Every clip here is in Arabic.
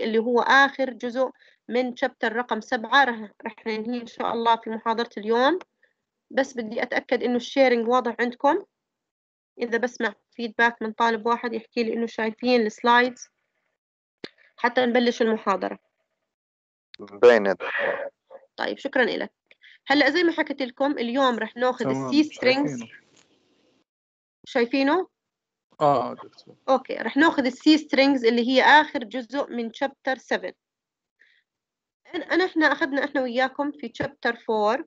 اللي هو آخر جزء من شابتر رقم سبعة رح ننهيه إن شاء الله في محاضرة اليوم بس بدي أتأكد إنه الشيرنج واضح عندكم إذا بسمع فيدباك من طالب واحد يحكي لي إنه شايفين السلايدز حتى نبلش المحاضرة بينت طيب شكرا لك هلا زي ما حكيت لكم اليوم رح ناخذ السي سترينجز شايفينه اه اوكي رح ناخذ السي سترينجز اللي هي اخر جزء من شابتر 7 انا احنا اخذنا احنا وياكم في شابتر 4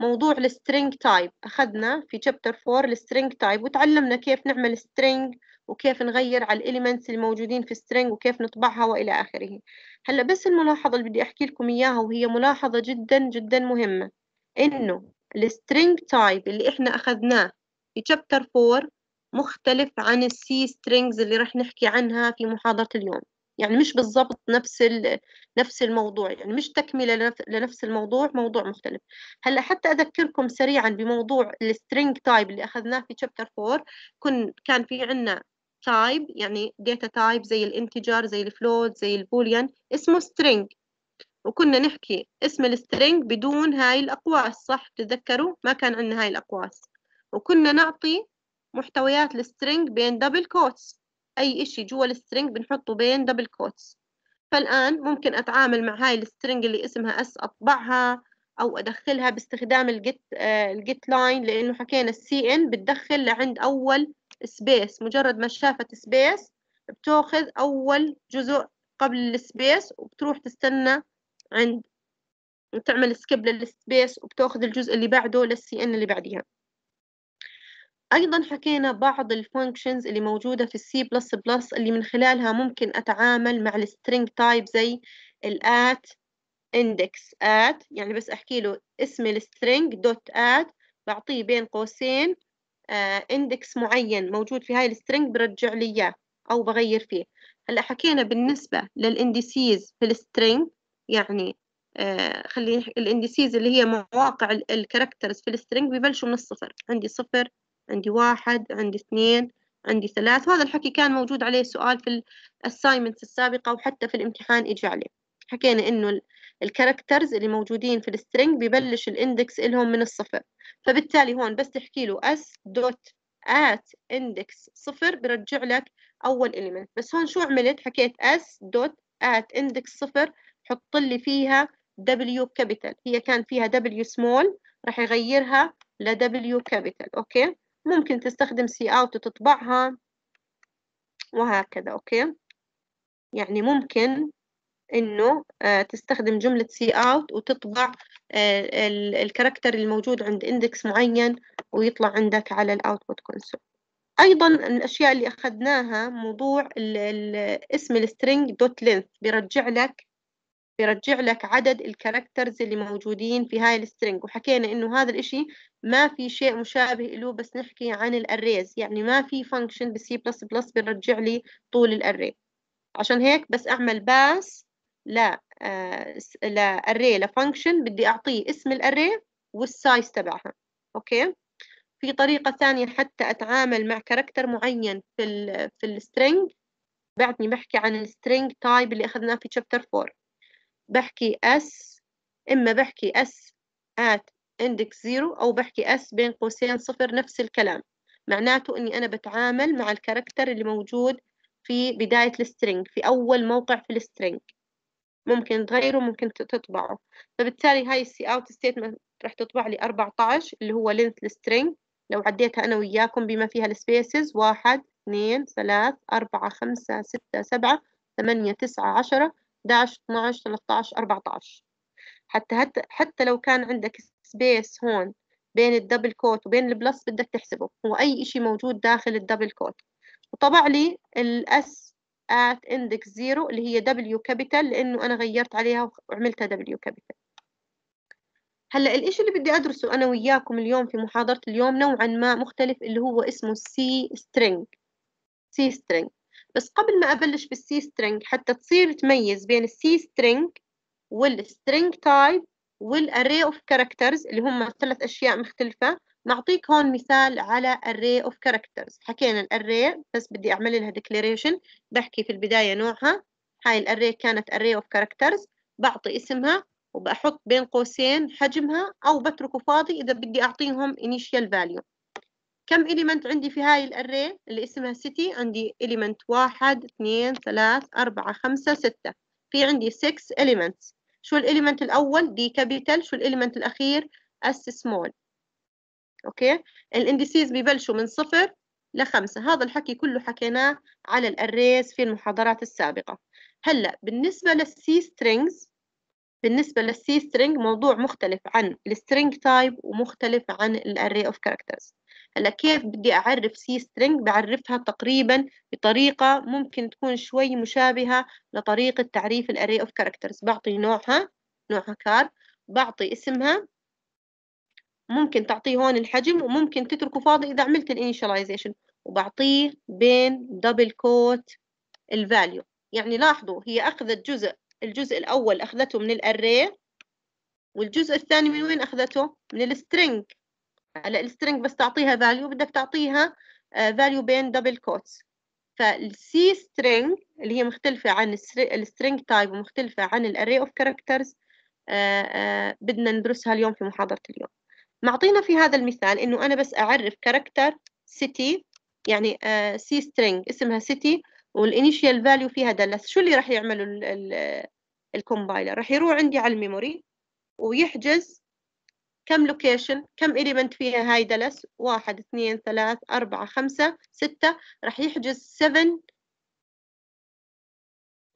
موضوع السترينج تايب اخذنا في شابتر 4 السترينج تايب وتعلمنا كيف نعمل سترينج وكيف نغير على الاليمنتس الموجودين في سترينج وكيف نطبعها والى اخره هلا بس الملاحظه اللي بدي احكي لكم اياها وهي ملاحظه جدا جدا مهمه انه السترينج تايب اللي احنا اخذناه في شابتر 4 مختلف عن السي سترينجز اللي رح نحكي عنها في محاضرة اليوم يعني مش بالضبط نفس نفس الموضوع يعني مش تكملة لنفس الموضوع موضوع مختلف هلا حتى أذكركم سريعا بموضوع السترينج تايب اللي أخذناه في شابتر 4 كن كان في عنا تايب يعني داتا تايب زي الانتجار زي الفلوت زي البوليان اسمه سترينج وكنا نحكي اسم السترينج بدون هاي الأقواس صح تذكروا ما كان عندنا هاي الأقواس وكنا نعطي محتويات السترينج بين دبل كوتس أي إشي جوا السترينج بنحطه بين دبل كوتس فالآن ممكن أتعامل مع هاي السترينج اللي اسمها أس أطبعها أو أدخلها باستخدام الجيت الجيت لاين لأنه حكينا السي إن بتدخل لعند أول سبيس مجرد ما شافت سبيس بتاخذ أول جزء قبل السبيس وبتروح تستنى عند وتعمل سكيب للسبيس وبتاخذ الجزء اللي بعده للسي إن اللي بعديها أيضا حكينا بعض الفانكشنز اللي موجودة في السي بلس بلس اللي من خلالها ممكن أتعامل مع السترينج تايب زي الات index at يعني بس أحكي له اسم السترينج دوت ات بعطيه بين قوسين اندكس آه، uh, معين موجود في هاي السترينج برجع لي إياه أو بغير فيه هلا حكينا بالنسبة للإنديسيز في السترينج يعني آه خلينا الانديسيز اللي هي مواقع الكاركترز في السترينج ببلشوا من الصفر عندي صفر عندي واحد عندي اثنين عندي ثلاث وهذا الحكي كان موجود عليه سؤال في الأسايمنتس السابقة وحتى في الامتحان اجى عليه حكينا إنه الكاركترز اللي موجودين في السترينج ببلش الاندكس لهم من الصفر فبالتالي هون بس تحكي له اس دوت at index صفر برجع لك أول element بس هون شو عملت حكيت s dot at index صفر حط لي فيها w capital هي كان فيها w small راح يغيرها ل w capital أوكي ممكن تستخدم سي اوت وتطبعها وهكذا أوكي يعني ممكن إنه آه، تستخدم جملة سي اوت وتطبع آه، الكاركتر الموجود عند اندكس معين ويطلع عندك على الاوتبوت كونسول ايضا الاشياء اللي اخذناها موضوع ال اسم السترينج دوت لينث بيرجع لك بيرجع لك عدد الكاركترز اللي موجودين في هاي السترينج وحكينا انه هذا الاشي ما في شيء مشابه له بس نحكي عن الاريز يعني ما في فانكشن بالسي بلس بلس بيرجع لي طول الاري عشان هيك بس اعمل باس لا آه لا لفانكشن بدي اعطيه اسم الاري والسايز تبعها اوكي في طريقه ثانيه حتى اتعامل مع كاركتر معين في الـ في السترينج بعدني بحكي عن السترينج تايب اللي اخذناه في تشابتر 4 بحكي اس إما بحكي اس at index 0 أو بحكي اس بين قوسين صفر نفس الكلام معناته إني أنا بتعامل مع الكاركتر اللي موجود في بداية السترينج في أول موقع في السترينج ممكن تغيره ممكن تطبعه فبالتالي هاي السي اوت ستيتمنت راح تطبع لي 14 اللي هو لينث السترينج لو عديتها أنا وياكم بما فيها السبيسز واحد اثنين ثلاث أربعة خمسة ستة سبعة ثمانية تسعة عشرة 11 12 13 14 حتى حتى حتى لو كان عندك سبيس هون بين الدبل كوت وبين البلس بدك تحسبه هو أي شيء موجود داخل الدبل كوت وطبع لي الاس ات اندكس 0 اللي هي دبليو كابيتال لأنه أنا غيرت عليها وعملتها دبليو كابيتال هلا الإشي اللي بدي أدرسه أنا وياكم اليوم في محاضرة اليوم نوعا ما مختلف اللي هو اسمه سي سترينج سي سترينج بس قبل ما أبلش بالسي سترينج حتى تصير تميز بين السي سترينج والسترينج تايب والاري اوف كاركترز اللي هم ثلاث اشياء مختلفه نعطيك هون مثال على array of characters حكينا الاري بس بدي اعمل لها declaration بحكي في البداية نوعها هاي الاري كانت array of characters بعطي اسمها وبحط بين قوسين حجمها أو بتركه فاضي إذا بدي أعطيهم initial value كم إليمنت عندي في هاي الأري اللي اسمها سيتي عندي إليمنت واحد اثنين ثلاث أربعة خمسة ستة في عندي 6 إليمنتس شو الإليمنت الأول دي كابيتال شو الإليمنت الأخير اس سمول أوكي الانديسيز ببلشوا من صفر لخمسة هذا الحكي كله حكيناه على الأريز في المحاضرات السابقة هلأ بالنسبة للسي سترينجز بالنسبة للسي سترينج موضوع مختلف عن السترينج تايب ومختلف عن الأري أوف كاركترز هلا كيف بدي أعرف سي string بعرفها تقريبا بطريقة ممكن تكون شوي مشابهة لطريقة تعريف الأري أوف كاركترز بعطي نوعها نوعها كار بعطي اسمها ممكن تعطيه هون الحجم وممكن تتركه فاضي إذا عملت الانيشاليزيشن وبعطيه بين دبل كوت الفاليو يعني لاحظوا هي أخذت جزء الجزء الأول أخذته من الأري والجزء الثاني من وين أخذته؟ من السترينج هلا السترنج بس تعطيها فاليو بدك تعطيها فاليو آه، بين دبل كوتس فالسي سترينج اللي هي مختلفة عن السترينج تايب ومختلفة عن الاري اوف كاركترز بدنا ندرسها اليوم في محاضرة اليوم معطينا في هذا المثال انه انا بس اعرف كاركتر سيتي يعني سي آه، سترينج اسمها سيتي والانيشيال فاليو فيها دلس شو اللي راح يعمله الكومبايلر راح يروح عندي على الميموري ويحجز كم لوكيشن كم إليمنت فيها هاي دلس واحد اثنين ثلاث أربعة خمسة ستة راح يحجز 7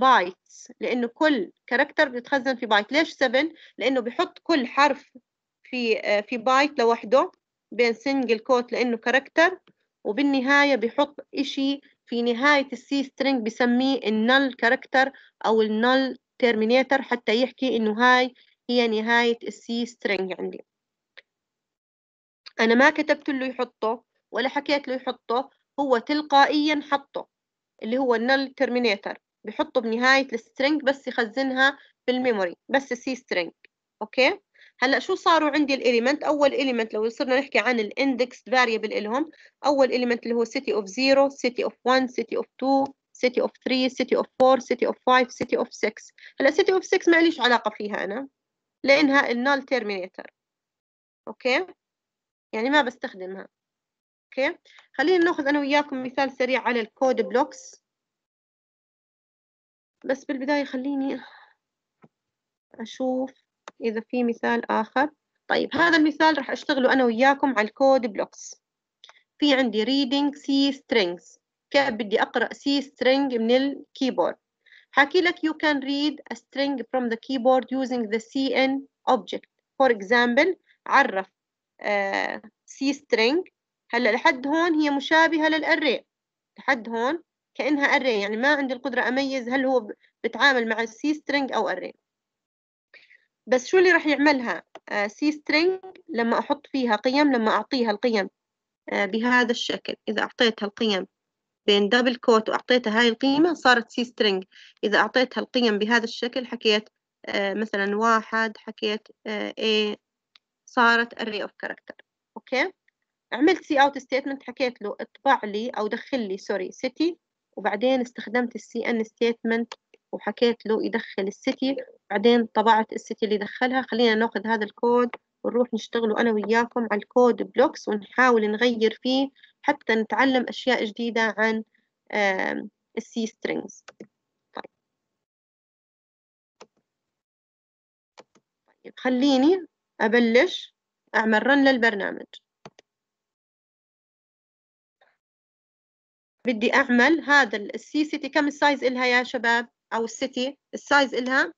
بايتس لأنه كل كاركتر بيتخزن في بايت ليش 7 لأنه بيحط كل حرف في آه، في بايت لوحده بين سنجل كوت لأنه كاركتر وبالنهاية بيحط إشي في نهاية السي سترينج بسميه النل كاركتر أو النل تيرمينيتر حتى يحكي إنه هاي هي نهاية السي سترينج عندي أنا ما كتبت له يحطه ولا حكيت له يحطه هو تلقائيا حطه اللي هو النل ترمينيتر بحطه بنهاية السترينج بس يخزنها في الميموري بس سي سترينج أوكي هلا شو صاروا عندي الاليمنت اول اليمنت لو صرنا نحكي عن الاندكس فاريبل الهم اول اليمنت اللي هو city of 0 city of 1 city of 2 city of 3 city of 4 city of 5 city of 6 هلا city of 6 ما ليش علاقه فيها انا لانها النال تيرمينيتر اوكي يعني ما بستخدمها اوكي خلينا ناخذ انا وياكم مثال سريع على الكود بلوكس بس بالبداية خليني اشوف اذا في مثال اخر طيب هذا المثال راح اشتغله انا وياكم على الكود بلوكس في عندي reading C strings كيف بدي اقرا C string من الكيبورد حكي لك you can read a string from the keyboard using the CN object for example عرف سي آه، سترينج هلا لحد هون هي مشابهة للأري لحد هون كأنها أري يعني ما عندي القدرة أميز هل هو بتعامل مع السي سترينج أو أري بس شو اللي راح يعملها سي آه، سترينج لما أحط فيها قيم لما أعطيها القيم آه، بهذا الشكل إذا أعطيتها القيم بين دبل كوت وأعطيتها هاي القيمة صارت سي سترينج إذا أعطيتها القيم بهذا الشكل حكيت مثلا واحد حكيت A صارت array of character اوكي عملت سي اوت ستيتمنت حكيت له اطبع لي او دخل لي سوري سيتي وبعدين استخدمت السي ان ستيتمنت وحكيت له يدخل السيتي بعدين طبعت السيتي اللي دخلها خلينا ناخذ هذا الكود ونروح نشتغله أنا وياكم على الكود بلوكس ونحاول نغير فيه حتى نتعلم أشياء جديدة عن السي سترينجز طيب. طيب خليني أبلش أعمل رن للبرنامج بدي أعمل هذا السي سيتي كم السايز إلها يا شباب أو السيتي السايز إلها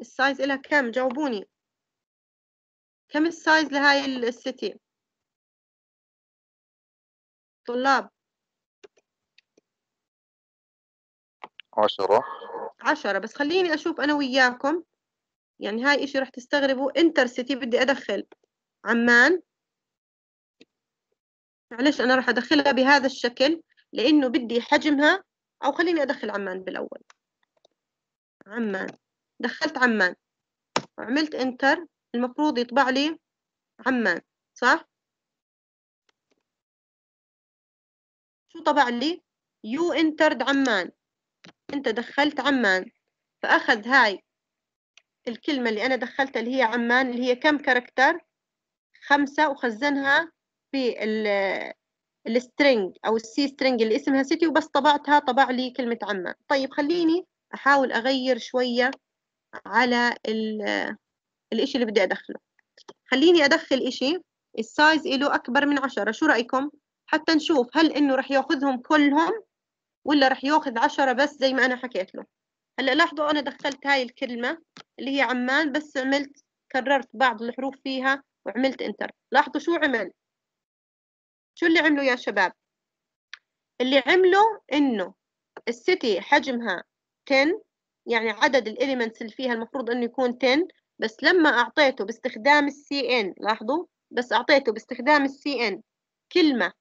السايز إلها كم جاوبوني كم السايز لهاي السيتي طلاب عشرة عشرة بس خليني أشوف أنا وياكم يعني هاي إشي رح تستغربوا انتر سيتي بدي أدخل عمان معلش أنا رح أدخلها بهذا الشكل لأنه بدي حجمها أو خليني أدخل عمان بالأول عمان دخلت عمان وعملت انتر المفروض يطبع لي عمان صح شو طبع لي يو انترد عمان انت دخلت عمان فاخذ هاي الكلمة اللي أنا دخلتها اللي هي عمان اللي هي كم كاركتر خمسة وخزنها في السترينج أو السي سترينج اللي اسمها سيتي وبس طبعتها طبع لي كلمة عمان طيب خليني أحاول أغير شوية على الإشي اللي بدي أدخله خليني أدخل إشي السايز إله أكبر من عشرة شو رأيكم؟ حتى نشوف هل إنه رح ياخذهم كلهم ولا رح ياخذ عشرة بس زي ما أنا حكيت له هلا لاحظوا أنا دخلت هاي الكلمة اللي هي عمان بس عملت كررت بعض الحروف فيها وعملت انتر لاحظوا شو عمل شو اللي عمله يا شباب اللي عمله إنه السيتي حجمها 10 يعني عدد الإليمنتس اللي فيها المفروض إنه يكون 10 بس لما أعطيته باستخدام السي إن لاحظوا بس أعطيته باستخدام السي إن كلمة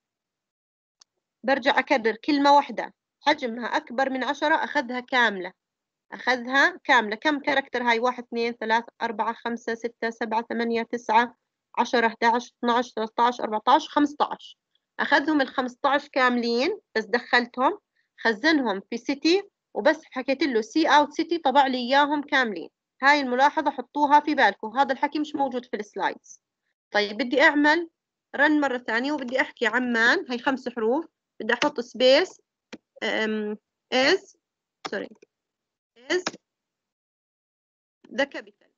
برجع أكرر كلمة واحدة حجمها أكبر من 10 أخذها كاملة أخذها كاملة كم كاركتر هاي واحد اثنين ثلاث أربعة خمسة ستة سبعة ثمانية تسعة عشر 11 12 13 14 15 أخذهم ال 15 كاملين بس دخلتهم خزنهم في سيتي وبس حكيت له سي اوت سيتي طبع لي اياهم كاملين هاي الملاحظة حطوها في بالكم هذا الحكي مش موجود في السلايدز طيب بدي أعمل رن مرة ثانية وبدي أحكي عمان هي خمس حروف بدي أحط سبيس از سوري is the capital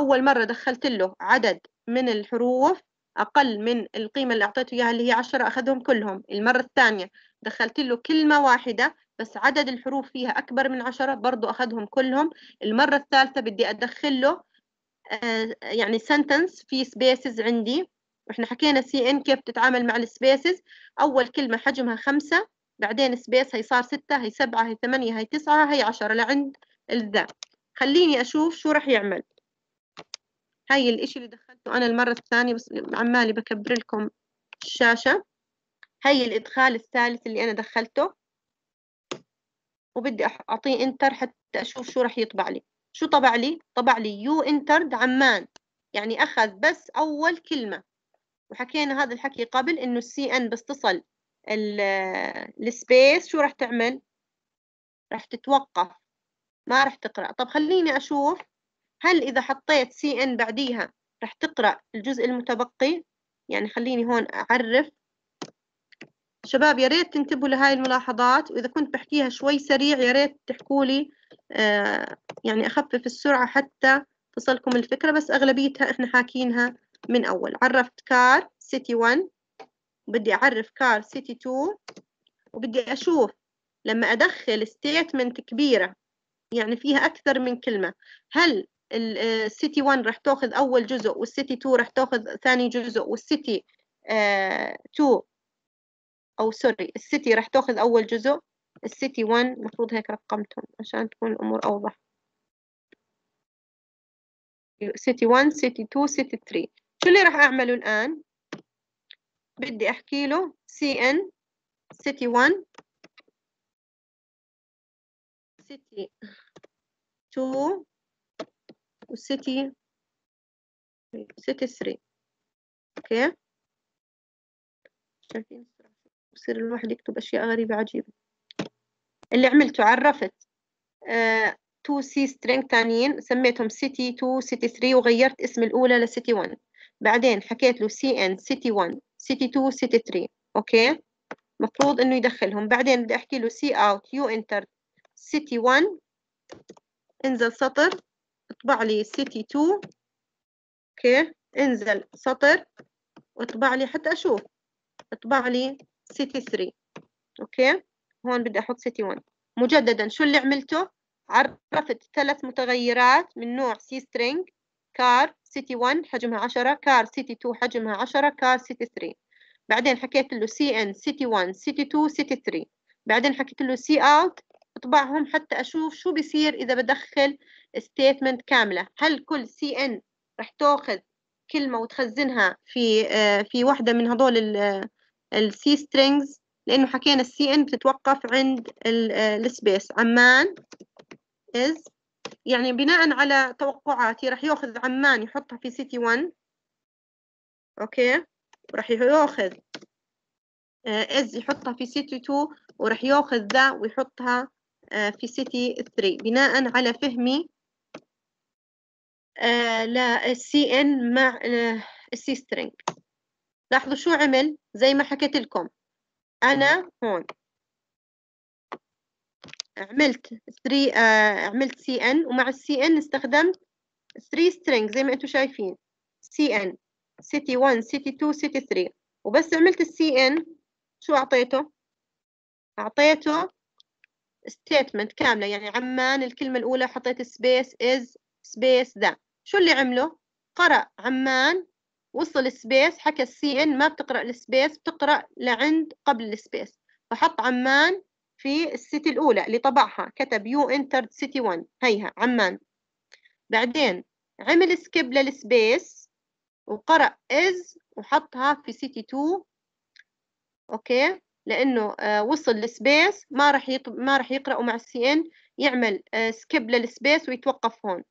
أول مرة دخلت له عدد من الحروف أقل من القيمة اللي أعطيته إياها اللي هي عشرة أخذهم كلهم المرة الثانية دخلت له كلمة واحدة بس عدد الحروف فيها أكبر من عشرة برضو أخذهم كلهم المرة الثالثة بدي أدخل له آه، يعني سنتنس في سبيسز عندي احنا حكينا سي ان كيف تتعامل مع السبيسز أول كلمة حجمها خمسة بعدين سبيس هي صار ستة هي سبعة هي ثمانية هي تسعة هي عشرة لعند الذا خليني أشوف شو رح يعمل هاي الإشي اللي دخلته أنا المرة الثانية بس عمالي بكبر لكم الشاشة هاي الإدخال الثالث اللي أنا دخلته وبدي أعطيه إنتر حتى أشوف شو رح يطبع لي شو طبع لي؟ طبع لي يو إنترد عمان يعني أخذ بس أول كلمة وحكينا هذا الحكي قبل إنه السي إن تصل السبيس شو راح تعمل راح تتوقف ما راح تقرأ طب خليني أشوف هل إذا حطيت سي إن بعديها راح تقرأ الجزء المتبقي يعني خليني هون أعرف شباب يا ريت تنتبهوا لهاي الملاحظات وإذا كنت بحكيها شوي سريع يا ريت تحكوا لي آه، يعني أخفف السرعة حتى تصلكم الفكرة بس أغلبيتها إحنا حاكينها من أول عرفت كار سيتي 1 وبدي أعرف كار سيتي 2 وبدي أشوف لما أدخل ستيتمنت كبيرة يعني فيها أكثر من كلمة هل السيتي 1 راح تاخذ أول جزء والسيتي 2 راح تاخذ ثاني جزء والسيتي 2 آه، أو سوري السيتي راح تاخذ أول جزء السيتي 1 المفروض هيك رقمتهم عشان تكون الأمور أوضح سيتي 1 سيتي 2 سيتي 3 شو اللي راح أعمله الآن بدي أحكي له CN City 1 City 2 وسيتي City 3 أوكي شايفين بصير الواحد يكتب أشياء غريبة عجيبة اللي عملته عرفت آه 2 سي سترينج تانيين سميتهم سيتي 2 سيتي 3 وغيرت اسم الأولى لسيتي 1 بعدين حكيت له سي ان سيتي 1 سيتي 2 سيتي 3 اوكي مفروض انه يدخلهم بعدين بدي احكي له سي اوت يو انتر سيتي 1 انزل سطر اطبع لي سيتي 2 اوكي انزل سطر واطبع لي حتى اشوف اطبع لي سيتي 3 اوكي هون بدي احط سيتي 1 مجددا شو اللي عملته عرفت ثلاث متغيرات من نوع سي سترينج كار سيتي 1 حجمها 10 كار سيتي 2 حجمها 10 كار سيتي 3 بعدين حكيت له سي ان سيتي 1 سيتي 2 سيتي 3 بعدين حكيت له سي اوت اطبعهم حتى اشوف شو بصير اذا بدخل ستيتمنت كامله هل كل سي ان رح تاخذ كلمه وتخزنها في آه، في وحده من هذول السي سترينجز لانه حكينا السي ان بتتوقف عند السبيس آه، عمان از يعني بناء على توقعاتي راح ياخذ عمان يحطها في سيتي 1 اوكي وراح ياخذ آه، از يحطها في سيتي 2 وراح ياخذ ذا ويحطها آه، في سيتي 3 بناء على فهمي آه، للسي ان مع السي سترينج لاحظوا شو عمل زي ما حكيت لكم انا هون عملت 3 آه، عملت سي ان ومع السي ان استخدمت 3 سترينج زي ما انتم شايفين سي ان سيتي 1 سيتي 2 سيتي 3 وبس عملت السي ان شو اعطيته اعطيته statement كامله يعني عمان الكلمه الاولى حطيت سبيس از سبيس ذا شو اللي عمله قرأ عمان وصل السبيس حكى السي ان ما بتقرأ السبيس بتقرأ لعند قبل السبيس فحط عمان في السيتي الأولى اللي طبعها كتب يو انترد سيتي 1 هيها عمان بعدين عمل سكيب للسبيس وقرأ is وحطها في سيتي 2 أوكي لأنه آه، وصل لسبيس ما راح ما راح يقرأه مع السي ان يعمل آه، سكيب للسبيس ويتوقف هون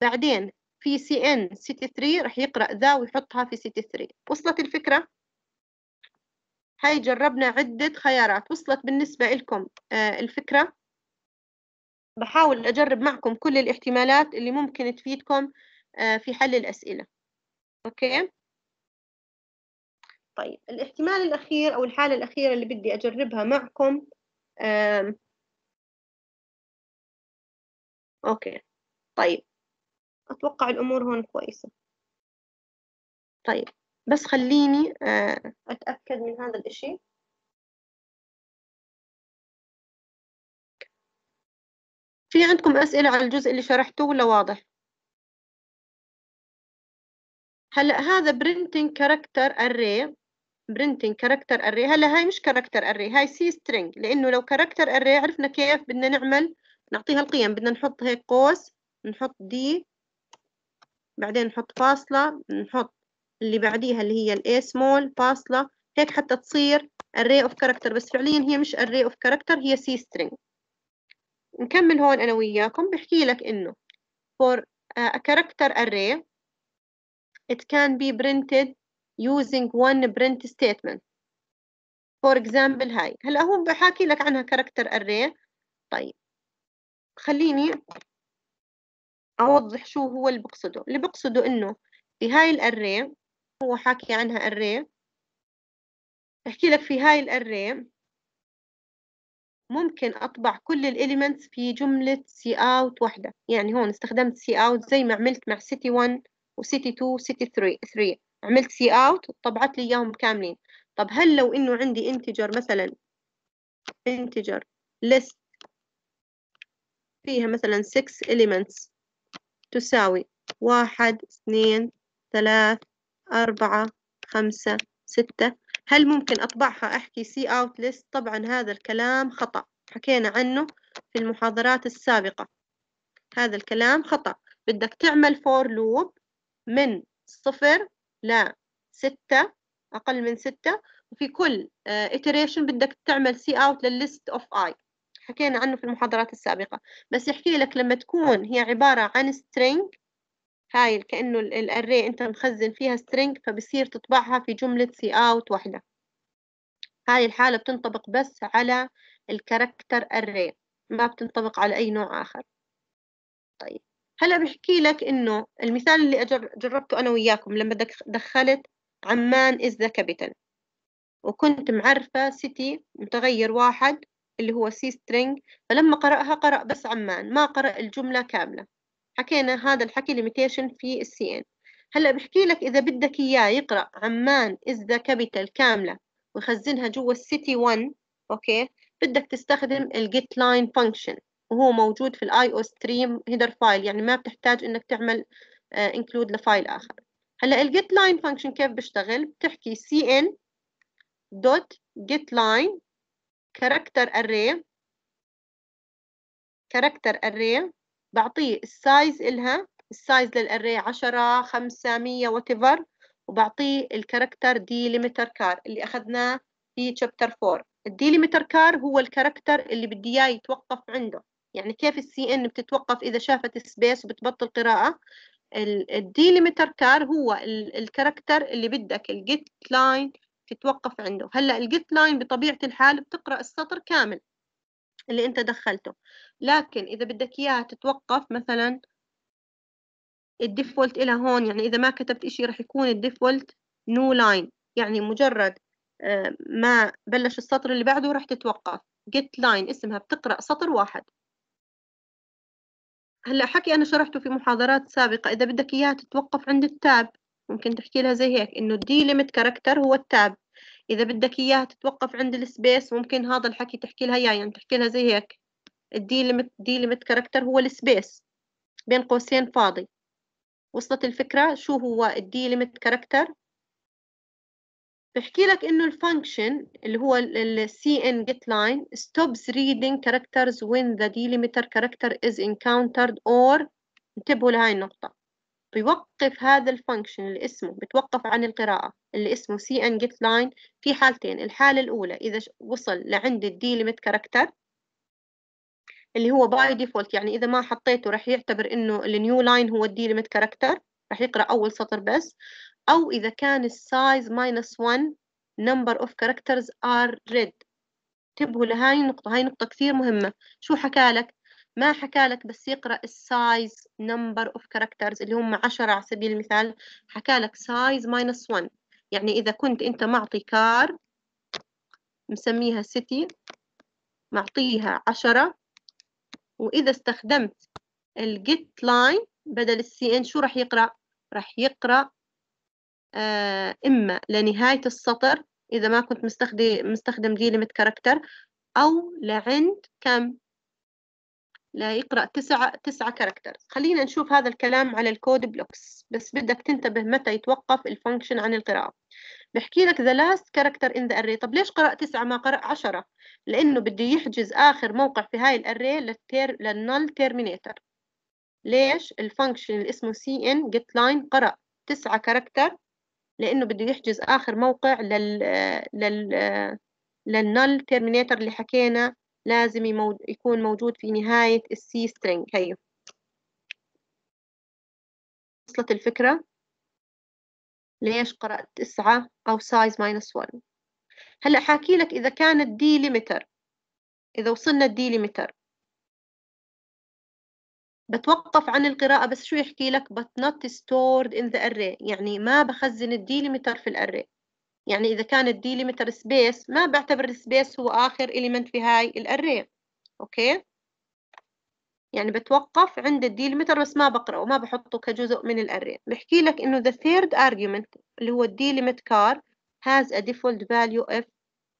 بعدين في سي ان سيتي 3 راح يقرأ ذا ويحطها في سيتي 3 وصلت الفكرة؟ هاي جربنا عدة خيارات وصلت بالنسبة لكم آه، الفكرة بحاول أجرب معكم كل الاحتمالات اللي ممكن تفيدكم آه، في حل الأسئلة أوكي طيب الاحتمال الأخير أو الحالة الأخيرة اللي بدي أجربها معكم أوكي طيب أتوقع الأمور هون كويسة طيب بس خليني آه، أتأكد من هذا الإشي في عندكم أسئلة على الجزء اللي شرحته ولا واضح؟ هلا هذا printing كاركتر اري printing كاركتر اري هلا هاي مش كاركتر اري هاي سي سترينج لأنه لو كاركتر اري عرفنا كيف بدنا نعمل نعطيها القيم بدنا نحط هيك قوس نحط دي بعدين نحط فاصلة نحط اللي بعديها اللي هي الاي سمول فاصلة هيك حتى تصير array of character بس فعليا هي مش array of character هي c string نكمل هون أنا وياكم بحكي لك إنه for a character array it can be printed using one print statement for example هاي هلا هو بحاكي لك عنها character array طيب خليني أوضح شو هو اللي بقصده اللي بقصده إنه في هاي الأري هو حاكي عنها الري احكي لك في هاي الاري ممكن اطبع كل الاليمنتس في جملة سي اوت واحدة يعني هون استخدمت سي اوت زي ما عملت مع سيتي 1 وسيتي 2 وسيتي 3 3 عملت سي اوت طبعت لي اياهم كاملين طب هل لو انه عندي انتجر مثلا انتجر ليست فيها مثلا 6 elements تساوي واحد اثنين ثلاث أربعة خمسة ستة هل ممكن أطبعها أحكي سي أوت ليست طبعا هذا الكلام خطأ حكينا عنه في المحاضرات السابقة هذا الكلام خطأ بدك تعمل فور لوب من صفر لا ستة أقل من ستة وفي كل آه، iteration بدك تعمل سي اوت للليست اوف اي حكينا عنه في المحاضرات السابقة بس يحكي لك لما تكون هي عبارة عن string هاي كأنه الأري أنت مخزن فيها string فبصير تطبعها في جملة cout وحدة هاي الحالة بتنطبق بس على الكاركتر array ما بتنطبق على أي نوع آخر طيب هلا بحكي لك إنه المثال اللي جربته أنا وياكم لما دخلت عمان is the capital وكنت معرفة city متغير واحد اللي هو سي string فلما قرأها قرأ بس عمان ما قرأ الجملة كاملة حكينا هذا الحكي ليميتيشن في السي ان هلا بحكي لك اذا بدك اياه يقرا عمان از ذا كابيتال كامله ويخزنها جوا السيتي 1 اوكي بدك تستخدم الجيت لاين فانكشن وهو موجود في الاي او ستريم هيدر فايل يعني ما بتحتاج انك تعمل انكلود آه، لفايل اخر هلا الجيت لاين فانكشن كيف بيشتغل بتحكي سي ان دوت جيت لاين كاركتر اري كاركتر اري بعطيه السايز إلها السايز للأري 10 500 واتيفر وبعطيه الكاركتر ديليمتر كار اللي أخذناه في شابتر 4 الديليمتر كار هو الكاركتر اللي بدي اياه يتوقف عنده يعني كيف السي ان بتتوقف اذا شافت سبيس وبتبطل قراءه الديليمتر كار هو الكاركتر اللي بدك الجيت لاين تتوقف عنده هلا الجيت لاين بطبيعه الحال بتقرا السطر كامل اللي انت دخلته لكن اذا بدك اياها تتوقف مثلا الديفولت إلى هون يعني اذا ما كتبت اشي رح يكون الديفولت نو لاين يعني مجرد آه، ما بلش السطر اللي بعده رح تتوقف جيت لاين اسمها بتقرأ سطر واحد هلا حكي أنا شرحته في محاضرات سابقة إذا بدك إياها تتوقف عند التاب ممكن تحكي لها زي هيك إنه دي ليميت كاركتر هو التاب إذا بدك إياها تتوقف عند السبيس ممكن هذا الحكي تحكي لها إياه يعني تحكي لها زي هيك الدي ليمت دي ليمت كاركتر هو السبيس بين قوسين فاضي وصلت الفكرة شو هو الدي ليمت كاركتر بحكي لك إنه الفانكشن اللي هو ال cn get line stops reading characters when the delimiter character is encountered or انتبهوا لهاي النقطة بيوقف هذا الفانكشن اللي اسمه بتوقف عن القراءة اللي اسمه سي ان جيت لاين في حالتين الحالة الأولى إذا وصل لعند الدي ليميت كاركتر اللي هو باي ديفولت يعني إذا ما حطيته راح يعتبر إنه النيو لاين هو الدي ليميت كاركتر راح يقرأ أول سطر بس أو إذا كان السايز ماينس 1 number of characters are read انتبهوا لهاي النقطة هاي نقطة كثير مهمة شو حكالك ما حكى لك بس يقرأ السايز نمبر اوف كاركترز اللي هم 10 على سبيل المثال حكى لك سايز ماينس 1 يعني إذا كنت أنت معطي كار مسميها سيتي معطيها 10 وإذا استخدمت الجيت لاين بدل السي ان شو راح يقرأ؟ راح يقرأ آه، إما لنهاية السطر إذا ما كنت مستخدم مستخدم ديليمت كاركتر أو لعند كم لا يقرأ تسعة, تسعة كاركترز خلينا نشوف هذا الكلام على الكود بلوكس بس بدك تنتبه متى يتوقف الفانكشن عن القراءة بحكي لك the last character in the array طب ليش قرأ تسعة ما قرأ عشرة لأنه بده يحجز آخر موقع في هاي الاري للتير للنل تيرمينيتر ليش الفانكشن اللي اسمه cn line قرأ تسعة كاركتر لأنه بده يحجز آخر موقع لل لل للنل تيرمينيتر اللي حكينا لازم يكون موجود في نهاية السي string هي وصلت الفكرة ليش قرأت تسعة أو size minus 1 هلأ حاكي لك إذا كان الدي ليمتر إذا وصلنا الدي ليمتر بتوقف عن القراءة بس شو يحكي لك but not stored in the array يعني ما بخزن الديليمتر في الأري يعني إذا كان الديليمتر سبيس ما بعتبر السبيس هو آخر إليمنت في هاي الأري أوكي يعني بتوقف عند الديليمتر بس ما بقرأه وما بحطه كجزء من الأري بحكي لك إنه the third argument اللي هو الديليمت كار has a default value of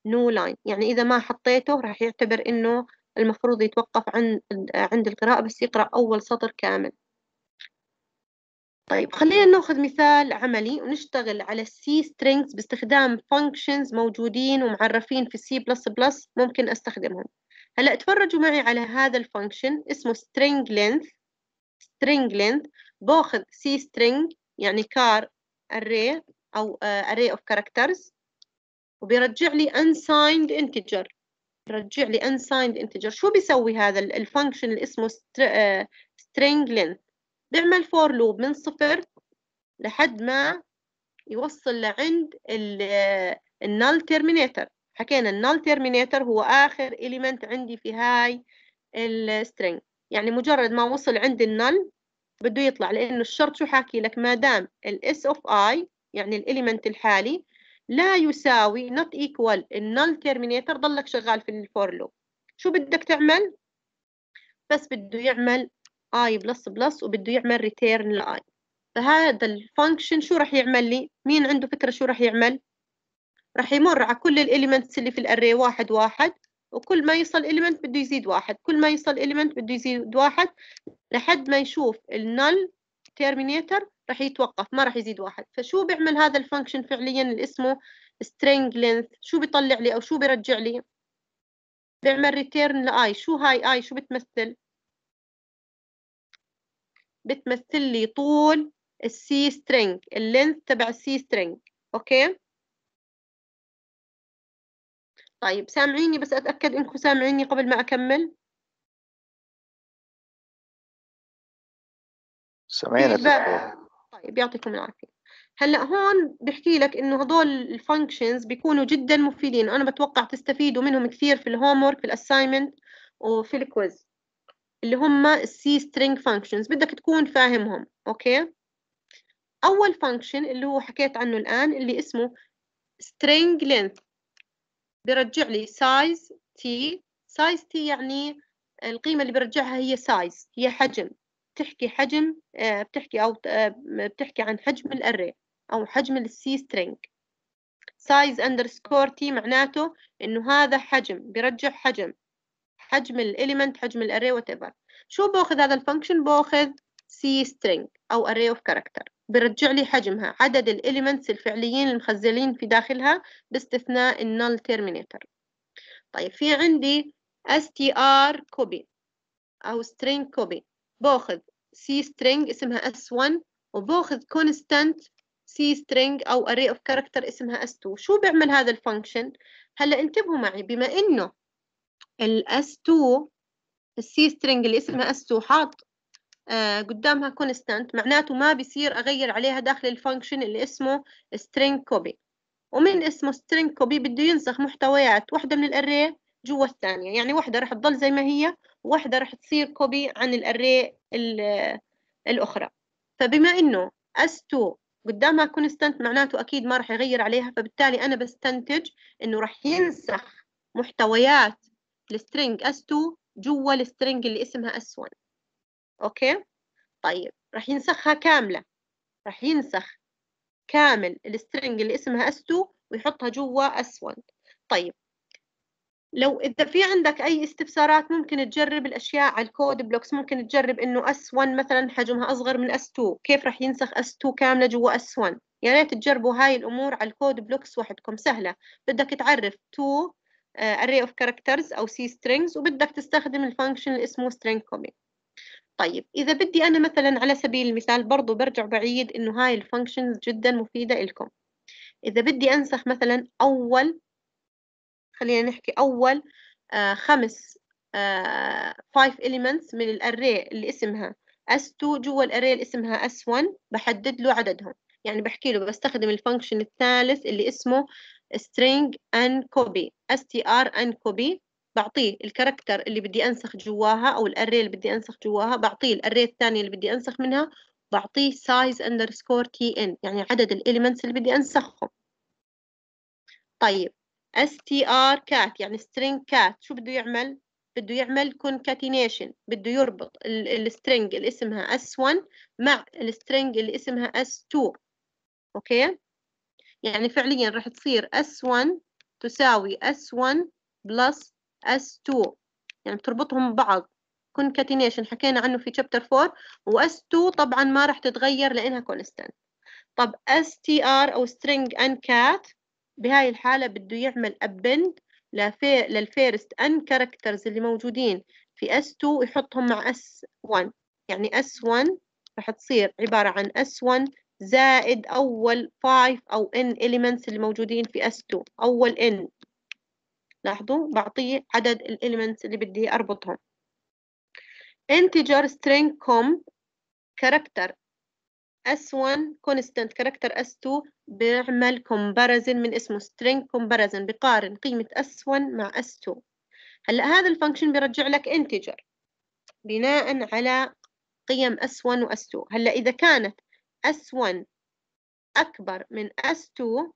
no line يعني إذا ما حطيته راح يعتبر إنه المفروض يتوقف عند عند القراءة بس يقرأ أول سطر كامل طيب خلينا ناخذ مثال عملي ونشتغل على السي سترينجز باستخدام functions موجودين ومعرفين في السي بلس بلس ممكن استخدمهم هلا تفرجوا معي على هذا الفانكشن اسمه string length string length باخذ سي سترينج يعني كار اري او آه، array of characters وبيرجع لي unsigned integer بيرجع لي unsigned integer شو بيسوي هذا الفانكشن اللي اسمه آه، string length بيعمل فور لوب من صفر لحد ما يوصل لعند النال تيرمينيتر حكينا النال تيرمينيتر هو آخر إليمنت عندي في هاي السترينج يعني مجرد ما وصل عند النال بده يطلع لأنه الشرط شو حاكي لك ما دام الاس اوف اي يعني الإليمنت الحالي لا يساوي not equal النال تيرمينيتر ضلك شغال في الفور لوب شو بدك تعمل؟ بس بده يعمل اي بلس بلس وبده يعمل ريتيرن لاي فهذا الفانكشن شو راح يعمل لي مين عنده فكره شو راح يعمل راح يمر على كل الاليمنتس اللي في الاري واحد واحد وكل ما يصل اليمنت بده يزيد واحد كل ما يصل اليمنت بده يزيد واحد لحد ما يشوف النل تيرمينيتر راح يتوقف ما راح يزيد واحد فشو بيعمل هذا الفانكشن فعليا اللي اسمه string length شو بيطلع لي او شو بيرجع لي بيعمل ريتيرن لاي شو هاي اي شو بتمثل بتمثل لي طول السي سترينج اللينث تبع السي سترينج اوكي طيب سامعيني بس اتاكد انكم سامعيني قبل ما اكمل سمعنا طيب،, طيب يعطيكم العافيه هلا هون بحكي لك انه هدول الفانكشنز بيكونوا جدا مفيدين انا بتوقع تستفيدوا منهم كثير في الهوم في الاساينمنت وفي الكويز اللي هم C string functions بدك تكون فاهمهم أوكي أول function اللي هو حكيت عنه الآن اللي اسمه string length بيرجع لي size t size t يعني القيمة اللي بيرجعها هي size هي حجم بتحكي حجم آه، بتحكي أو آه، بتحكي عن حجم الأري أو حجم C string size underscore t معناته إنه هذا حجم بيرجع حجم حجم الاليمنت حجم الاري وات ايفر شو باخذ هذا الفانكشن باخذ سي string او array of character برجع لي حجمها عدد الاليمنتس الفعليين المخزلين في داخلها باستثناء النل terminator طيب في عندي str copy او string copy باخذ سي string اسمها s1 وباخذ constant سي string او array of character اسمها s2 شو بيعمل هذا الفانكشن هلا انتبهوا معي بما انه الاس 2 السي سترينج اللي اسمها اس 2 حاط آه، قدامها كونستانت معناته ما بصير اغير عليها داخل الفانكشن اللي اسمه string copy ومن اسمه string copy بده ينسخ محتويات واحدة من الاري جوا الثانية يعني واحدة رح تضل زي ما هي واحدة رح تصير كوبي عن الاري الاخرى فبما انه S2 قدامها كونستانت معناته اكيد ما رح يغير عليها فبالتالي انا بستنتج انه رح ينسخ محتويات السترينج S2 جوا السترينج اللي اسمها S1 أوكي طيب راح ينسخها كاملة راح ينسخ كامل السترينج اللي اسمها S2 ويحطها جوا S1 طيب لو إذا في عندك أي استفسارات ممكن تجرب الأشياء على الكود بلوكس ممكن تجرب إنه S1 مثلا حجمها أصغر من S2 كيف راح ينسخ S2 كاملة جوا S1 يا ريت تجربوا هاي الأمور على الكود بلوكس وحدكم سهلة بدك تعرف 2 آه، array of characters أو C strings وبدك تستخدم الفانكشن اللي اسمه string comic طيب إذا بدي أنا مثلا على سبيل المثال برضو برجع بعيد إنه هاي الفانكشنز جدا مفيدة إلكم إذا بدي أنسخ مثلا أول خلينا نحكي أول آه خمس آه five elements من الأري اللي اسمها S2 جوا الأري اللي اسمها S1 بحدد له عددهم يعني بحكي له بستخدم الفانكشن الثالث اللي اسمه string and copy str and copy بعطيه الكاركتر اللي بدي انسخ جواها او الاري اللي بدي انسخ جواها بعطيه الاري الثانيه اللي بدي انسخ منها بعطيه size underscore tn يعني عدد الاليمنتس اللي بدي انسخهم طيب str cat يعني string cat شو بده يعمل بده يعمل concatenation بده يربط string اللي اسمها s1 مع string اللي اسمها s2 اوكي يعني فعليا راح تصير S1 تساوي S1 بلس S2 يعني بتربطهم ببعض concatenation حكينا عنه في chapter 4 و S2 طبعا ما راح تتغير لأنها constant طب STR أو string uncat بهاي الحالة بده يعمل append للفيرست ان كاركترز اللي موجودين في S2 يحطهم مع S1 يعني S1 راح تصير عبارة عن S1 زائد أول 5 أو n elements اللي موجودين في S2 أول n لاحظوا بعطيه عدد ال elements اللي بدي أربطهم integer string com character S1 constant character S2 بيعمل comparison من اسمه string comparison بقارن قيمة S1 مع S2 هلا هذا الفانكشن بيرجع لك integer بناء على قيم S1 و S2 هلا إذا كانت S1 أكبر من S2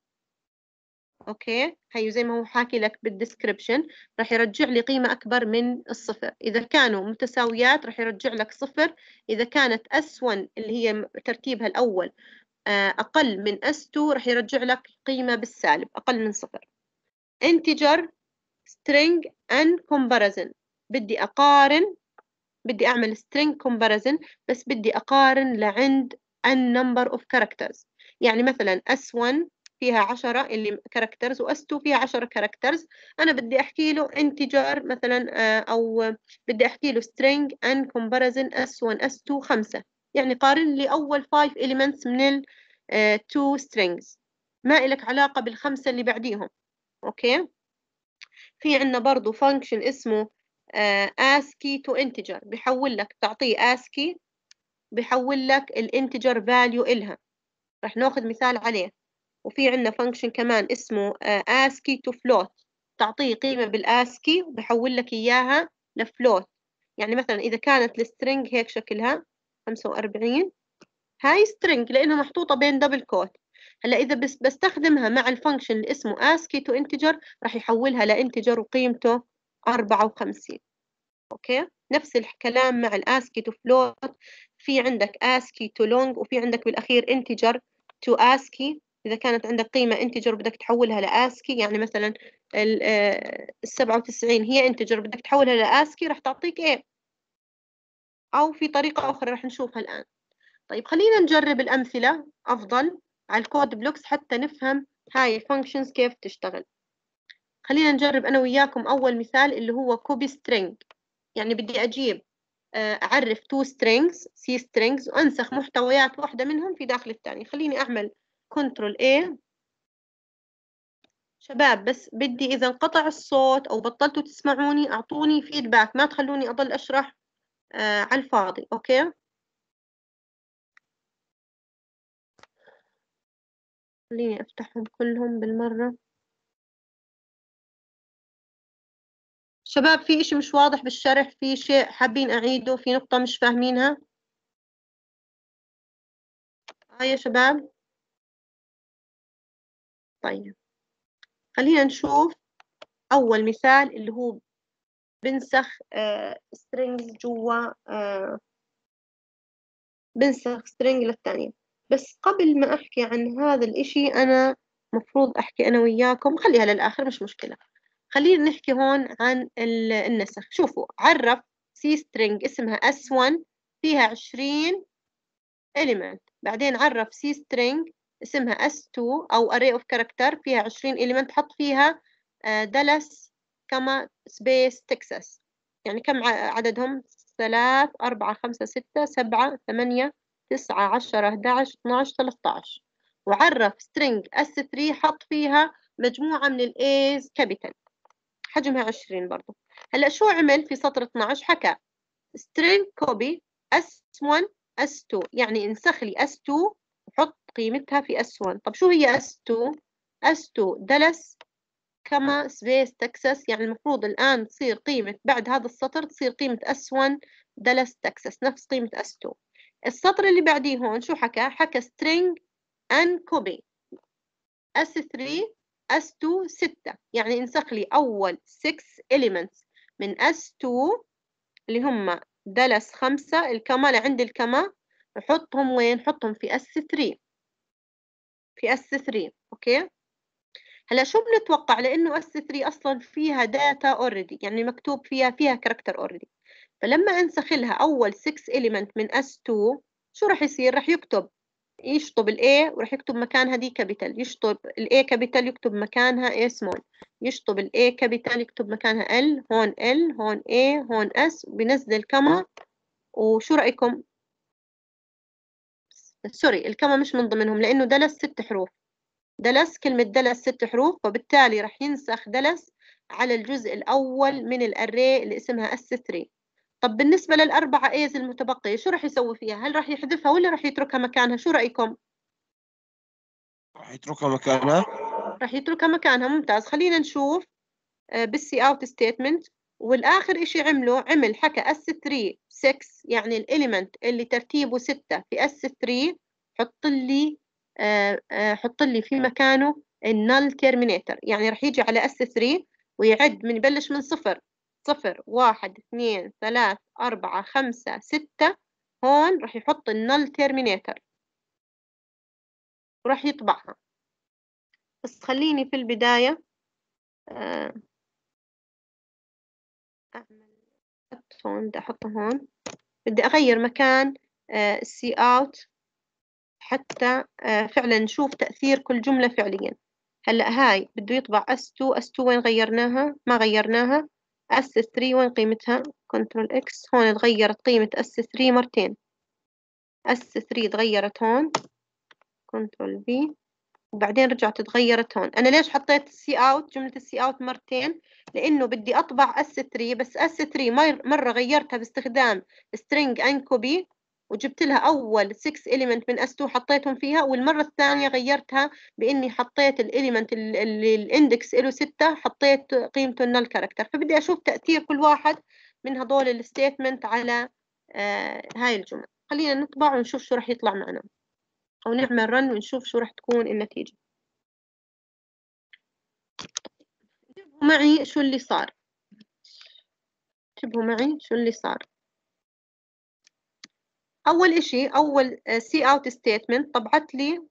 أوكي هيو زي ما هو حاكي لك بالدسكربشن راح يرجع لي قيمة أكبر من الصفر إذا كانوا متساويات راح يرجع لك صفر إذا كانت S1 اللي هي ترتيبها الأول آه، أقل من S2 راح يرجع لك قيمة بالسالب أقل من صفر integer string and comparison بدي أقارن بدي أعمل string comparison بس بدي أقارن لعند number اوف كاركترز يعني مثلا S1 فيها 10 اللي كاركترز واس2 فيها 10 كاركترز انا بدي احكي له integer مثلا آه، او بدي احكي له string and comparison s1 s2 5 يعني قارن لي اول 5 elements من ال 2 آه، strings ما إلك علاقة بالخمسة اللي بعديهم اوكي في عندنا برضو function اسمه آه، ASCII to integer بحول لك تعطيه ASCII بيحول لك الانتجر فاليو إلها رح ناخذ مثال عليه وفي عندنا فانكشن كمان اسمه اسكي تو فلوت تعطيه قيمة بالاسكي وبحول لك إياها لفلوت يعني مثلا إذا كانت السترينج هيك شكلها 45 هاي سترينج لأنها محطوطة بين دبل كوت هلا إذا بس بستخدمها مع الفانكشن اللي اسمه اسكي تو انتجر راح يحولها لانتجر وقيمته 54 أوكي نفس الكلام مع الاسكي تو فلوت في عندك ASCII to long وفي عندك بالأخير integer to ASCII إذا كانت عندك قيمة integer بدك تحولها ASCII يعني مثلا الـ 97 آه، هي integer بدك تحولها ASCII رح تعطيك A أو في طريقة أخرى رح نشوفها الآن طيب خلينا نجرب الأمثلة أفضل على الكود بلوكس حتى نفهم هاي الفانكشنز كيف تشتغل خلينا نجرب أنا وياكم أول مثال اللي هو copy string يعني بدي أجيب آه، أعرف two strings C strings وأنسخ محتويات واحدة منهم في داخل الثاني خليني أعمل كنترول A شباب بس بدي إذا انقطع الصوت أو بطلتوا تسمعوني أعطوني فيدباك ما تخلوني أضل أشرح آه على الفاضي أوكي خليني أفتحهم كلهم بالمرة شباب في إشي مش واضح بالشرح في شيء حابين أعيده في نقطة مش فاهمينها هاي آه يا شباب طيب خلينا نشوف أول مثال اللي هو بنسخ آه جوا آه بنسخ سترينج للثانية بس قبل ما أحكي عن هذا الإشي أنا مفروض أحكي أنا وياكم خليها للآخر مش مشكلة خلينا نحكي هون عن النسخ شوفوا عرف سي سترينج اسمها S1 فيها 20 element بعدين عرف سي سترينج اسمها S2 أو array of character فيها 20 element حط فيها دالاس آه، كما سبيس تكساس يعني كم عددهم؟ 3 أربعة خمسة ستة سبعة ثمانية تسعة عشرة 11 12 13 وعرف string S3 حط فيها مجموعة من الA's capital حجمها 20 برضه هلا شو عمل في سطر 12 حكى string copy s1 s2 يعني انسخ لي s2 وحط قيمتها في s1 طب شو هي s2 s2 دلس كما سبيس تكساس يعني المفروض الآن تصير قيمة بعد هذا السطر تصير قيمة S1 دلس تكساس نفس قيمة S2 السطر اللي بعديه هون شو حكى؟ حكى string and copy S3 S2 6 يعني انسخ لي أول 6 elements من S2 اللي هم دلس 5 الكما لعند الكما نحطهم وين؟ نحطهم في S3 في S3 أوكي؟ هلا شو بنتوقع لانه اس 3 اصلا فيها داتا اوريدي يعني مكتوب فيها فيها كاركتر اوريدي فلما انسخ لها اول 6 element من اس 2 شو راح يصير راح يكتب يشطب الـ A وراح يكتب مكانها دي كابيتال يشطب الـ A كابيتال يكتب مكانها A سمول يشطب الـ A كابيتال يكتب مكانها ال هون ال هون A، هون اس بنزل كما وشو رايكم سوري الكما مش من ضمنهم لانه دلس ست حروف دلس كلمة دلس ست حروف فبالتالي راح ينسخ دلس على الجزء الأول من الأري اللي اسمها S3 طب بالنسبة للأربعة ايز المتبقية شو راح يسوي فيها؟ هل راح يحذفها ولا راح يتركها مكانها؟ شو رأيكم؟ راح يتركها مكانها؟ راح يتركها مكانها ممتاز خلينا نشوف آه، بالسي اوت ستيتمنت والآخر إشي عمله عمل حكى S3 6 يعني الإليمنت اللي ترتيبه 6 في S3 حط لي آه، آه، حط لي في مكانه النل تيرمينيتر يعني رح يجي على S3 ويعد من يبلش من صفر صفر واحد اثنين ثلاث أربعة خمسة ستة هون راح يحط النل تيرمينيتر وراح يطبعها بس خليني في البداية آه، أعمل هون بدي أحطه هون بدي أغير مكان السي آه، أوت حتى آه، فعلا نشوف تأثير كل جملة فعليا هلأ هاي بده يطبع S2 S2 وين غيرناها ما غيرناها اس 3 وين قيمتها كنترول اكس هون تغيرت قيمة اس 3 مرتين اس 3 تغيرت هون كنترول بي وبعدين رجعت تغيرت هون انا ليش حطيت السي اوت جمله السي اوت مرتين لانه بدي اطبع اس 3 بس اس 3 مره غيرتها باستخدام string انكوبي وجبت لها أول 6 إليمنت من S2 حطيتهم فيها والمرة الثانية غيرتها بإني حطيت الإليمنت اللي الإندكس له 6 حطيت قيمته النل كاركتر فبدي أشوف تأثير كل واحد من هدول الستيتمنت على آه هاي الجمل خلينا نطبع ونشوف شو رح يطلع معنا أو نعمل رن ونشوف شو رح تكون النتيجة انتبهوا معي شو اللي صار انتبهوا معي شو اللي صار أول إشي أول سي أوت ستيتمنت طبعت لي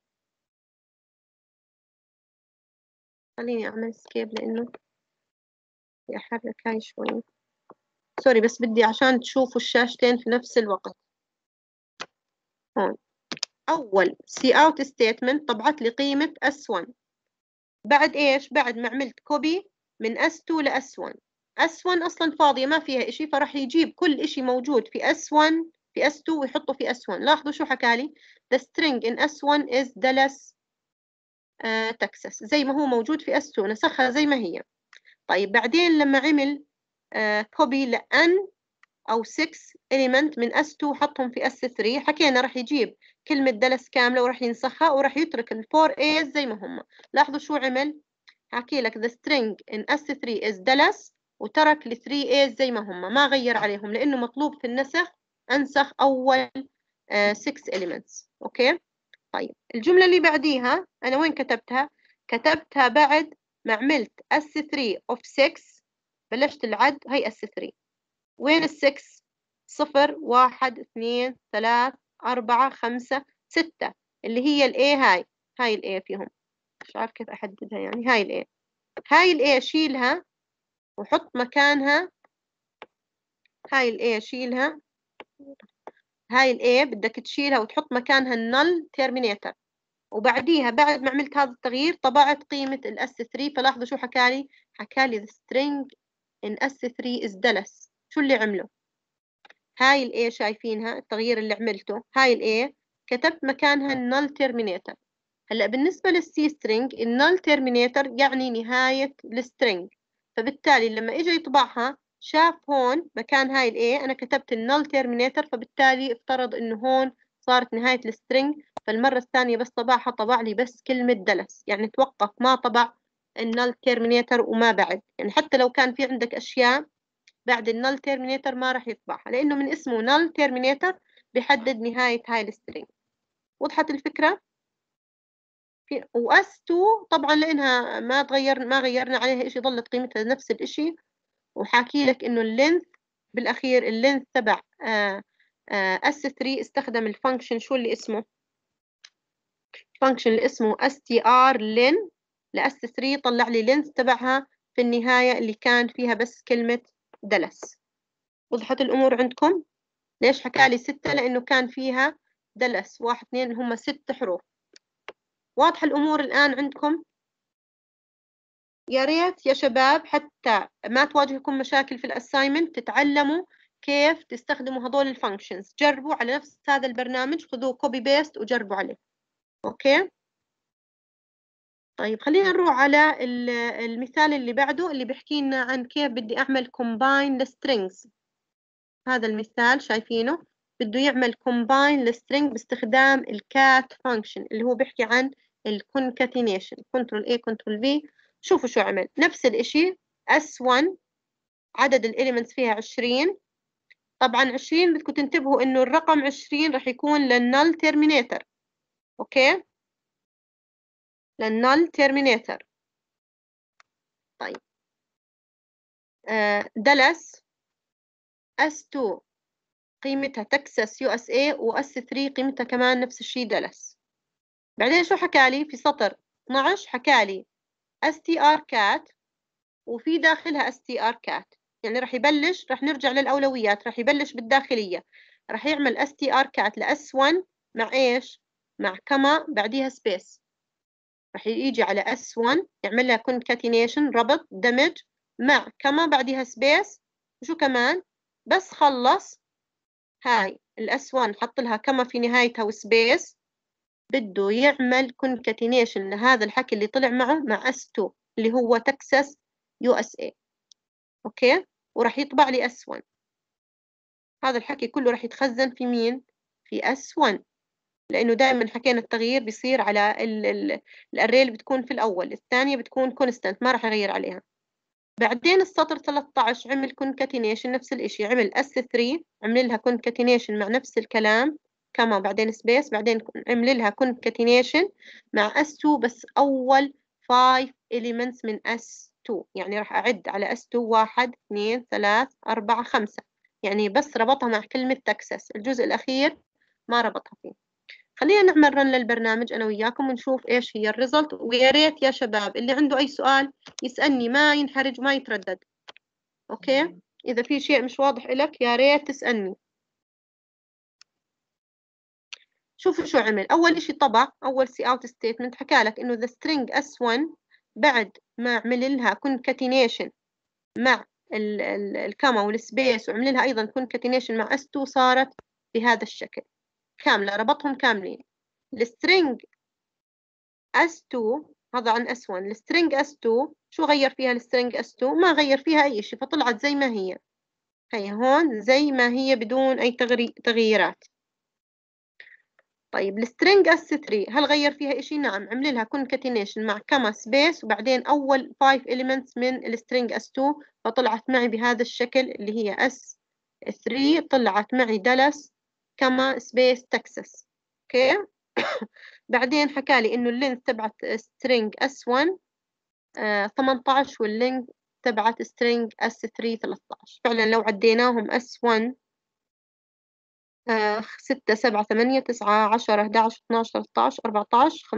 خليني أعمل سكيب لأنه بدي أحرك هاي شوي سوري بس بدي عشان تشوفوا الشاشتين في نفس الوقت هون أول سي أوت ستيتمنت طبعت لي قيمة S1 بعد إيش؟ بعد ما عملت كوبي من S2 ل S1 S1 أصلا فاضية ما فيها إشي فراح يجيب كل إشي موجود في S1 في S2 ويحطوا في S1 لاحظوا شو حكالي the string in S1 is Dallas uh, Texas زي ما هو موجود في S2 نسخها زي ما هي طيب بعدين لما عمل كوبي آه، uh, لأن أو 6 element من S2 حطهم في S3 حكينا راح يجيب كلمة Dallas كاملة وراح ينسخها وراح يترك ال 4 A's زي ما هم لاحظوا شو عمل حكي لك the string in S3 is Dallas وترك ال 3 A's زي ما هم ما غير آه. عليهم لأنه مطلوب في النسخ أنسخ أول 6 آه، elements أوكي طيب الجملة اللي بعديها أنا وين كتبتها كتبتها بعد ما عملت S3 of 6 بلشت العد هي S3 وين ال 6 صفر واحد اثنين ثلاث أربعة خمسة ستة اللي هي ال A هاي هاي ال A فيهم مش عارف كيف أحددها يعني هاي ال A هاي ال A شيلها وحط مكانها هاي ال A شيلها هاي الاي بدك تشيلها وتحط مكانها النل تيرمينيتر وبعديها بعد ما عملت هذا التغيير طبعت قيمة الـ S3 فلاحظوا شو حكالي حكالي the string in S3 is Dallas شو اللي عمله هاي الاي شايفينها التغيير اللي عملته هاي الاي كتبت مكانها النل تيرمينيتر هلا بالنسبة للسي string النل تيرمينيتر يعني نهاية السترينج فبالتالي لما اجى يطبعها شاف هون مكان هاي الـA انا كتبت null terminator فبالتالي افترض انه هون صارت نهاية السترينج فالمرة الثانية بس طبعها طبع لي بس كلمة دلس يعني توقف ما طبع null terminator وما بعد يعني حتى لو كان في عندك أشياء بعد null terminator ما راح يطبعها لأنه من اسمه null terminator بيحدد نهاية هاي السترينج وضحت الفكرة؟ و واس 2 طبعا لانها ما تغير ما غيرنا عليها شيء ظلت قيمتها نفس الشيء وحاكي لك انه اللينث بالاخير اللينث تبع اس آه، 3 آه، استخدم الفانكشن شو اللي اسمه فانكشن اللي اسمه اس تي ار لين لاس 3 طلع لي لينث تبعها في النهايه اللي كان فيها بس كلمه دلس وضحت الامور عندكم ليش حكى لي ستة لانه كان فيها دلس واحد اثنين هم ست حروف واضحه الامور الان عندكم يا ريت يا شباب حتى ما تواجهكم مشاكل في الاساينمنت تتعلموا كيف تستخدموا هذول الفانكشنز جربوا على نفس هذا البرنامج خذوه كوبي بيست وجربوا عليه اوكي طيب خلينا نروح على المثال اللي بعده اللي بيحكي لنا عن كيف بدي اعمل combine strings هذا المثال شايفينه بده يعمل combine لسترينج باستخدام الكات function اللي هو بيحكي عن الكونكاتينيشن كنترول A كنترول V شوفوا شو عمل نفس الإشي S1 عدد الإليمنتس فيها 20 طبعا 20 بدكم تنتبهوا إنه الرقم 20 رح يكون للنال تيرمينيتر أوكي للنال تيرمينيتر طيب دلس آه، S2 قيمتها تكساس يو اس اي واس 3 قيمتها كمان نفس الشيء دلس بعدين شو حكالي في سطر 12 حكالي str كات وفي داخلها str كات يعني رح يبلش رح نرجع للأولويات رح يبلش بالداخلية رح يعمل str cat لأس 1 مع إيش؟ مع كما بعديها سبيس رح يجي على اس 1 يعمل لها concatenation ربط دمج مع كما بعديها سبيس وشو كمان بس خلص هاي الاس 1 حط لها كما في نهايتها وسبيس بده يعمل كونكاتينيشن لهذا الحكي اللي طلع معه مع S2 اللي هو تكساس يو اس اي اوكي وراح يطبع لي S1 هذا الحكي كله راح يتخزن في مين في S1 لأنه دائما حكينا التغيير بيصير على الأري اللي بتكون في الأول الثانية بتكون كونستانت ما راح يغير عليها بعدين السطر 13 عمل كونكاتينيشن نفس الإشي عمل S3 عمل لها كونكاتينيشن مع نفس الكلام كما بعدين سبيس بعدين عمل لها كونكاتينيشن مع S2 بس أول 5 elements من S2 يعني راح أعد على S2 1 2 3 4 5 يعني بس ربطها مع كلمة تكساس الجزء الأخير ما ربطها فيه خلينا نعمل رن للبرنامج انا وياكم ونشوف ايش هي الريزلت ويا ريت يا شباب اللي عنده اي سؤال يسالني ما ينحرج ما يتردد اوكي اذا في شيء مش واضح لك يا ريت تسالني شوفوا شو عمل أول إشي طبع أول سي أوت ستيتمنت حكى لك إنه ذا سترينج اس 1 بعد ما عمل لها كونكاتينيشن مع الكاما والسبيس وعمل لها أيضا كونكاتينيشن مع اس 2 صارت بهذا الشكل كاملة ربطهم كاملين السترينج اس 2 هذا عن اس 1 السترينج اس 2 شو غير فيها السترينج اس 2 ما غير فيها أي شيء فطلعت زي ما هي هي هون زي ما هي بدون أي تغييرات طيب السترينج اس 3 هل غير فيها شيء نعم عمل لها كونكاتينيشن مع كما سبيس وبعدين اول 5 elements من السترينج اس 2 فطلعت معي بهذا الشكل اللي هي اس 3 طلعت معي دالاس كما سبيس تكساس اوكي بعدين حكى لي انه اللينث تبعت سترينج اس 1 18 واللينث تبعت سترينج اس 3 13 فعلا لو عديناهم اس 1 آه، ستة سبعة ثمانية تسعة عشرة خمسة عشر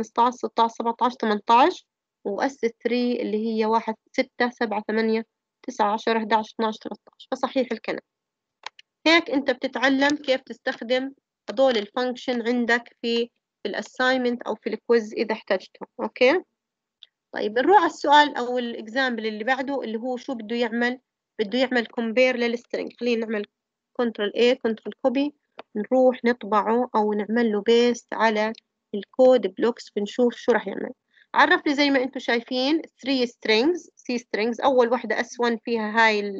ستة عشر سبعة عشر ثمانية عشر وأس ثري اللي هي واحد ستة سبعة ثمانية تسعة عشرة عشر ثلاثة عشر فصحيح الكلام هيك أنت بتتعلم كيف تستخدم هذول الفانكشن عندك في الأسايمنت أو في الكويز إذا احتجته أوكي طيب نروح على السؤال أو الإكزامبل اللي بعده اللي هو شو بده يعمل بده يعمل كومبير للسترينج خلينا نعمل كنترول A كنترول كوبي نروح نطبعه أو نعمل له بيست على الكود بلوكس بنشوف شو رح يعمل عرف لي زي ما انتم شايفين 3 strings C strings أول وحدة S1 فيها هاي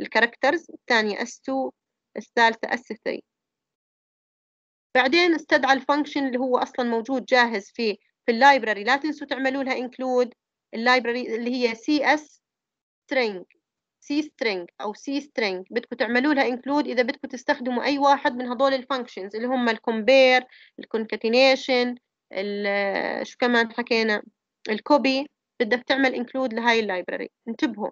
الكاركترز الثانية S2 الثالثة S3 بعدين استدعى الفانكشن اللي هو أصلا موجود جاهز في في اللايبراري لا تنسوا تعملوا لها include اللايبراري اللي هي CS string سي سترينج او سي سترينج بدكم تعملوا لها انكلود اذا بدكم تستخدموا اي واحد من هذول الفانكشنز اللي هم الكومبير الكونكاتينيشن شو كمان حكينا الكوبي بدك تعمل انكلود لهاي اللايبراري انتبهوا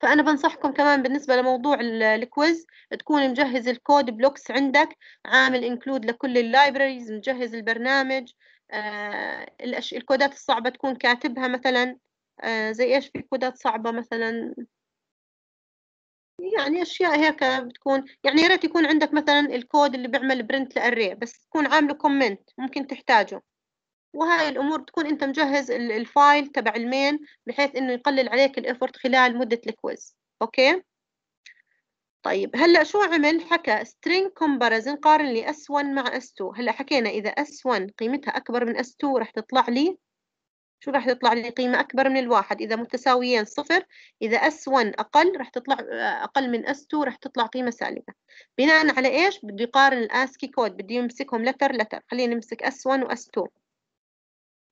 فأنا بنصحكم كمان بالنسبة لموضوع الكويز تكون مجهز الكود بلوكس عندك عامل انكلود لكل اللايبراريز مجهز البرنامج آه الكودات الصعبة تكون كاتبها مثلا آه، زي ايش في كودات صعبة مثلا يعني اشياء هيك بتكون يعني يا ريت يكون عندك مثلا الكود اللي بيعمل برنت لاري بس تكون عامله كومنت ممكن تحتاجه وهاي الامور بتكون انت مجهز الفايل تبع المين بحيث انه يقلل عليك الافورت خلال مدة الكويز اوكي طيب هلا شو عمل حكى string comparison قارن لي s1 مع s2 هلا حكينا اذا s1 قيمتها اكبر من s2 رح تطلع لي شو راح تطلع لي قيمة أكبر من الواحد إذا متساويين صفر إذا S1 أقل راح تطلع أقل من S2 راح تطلع قيمة سالبة بناء على إيش بده يقارن الآسكي كود بده يمسكهم لتر لتر خلينا نمسك S1 و S2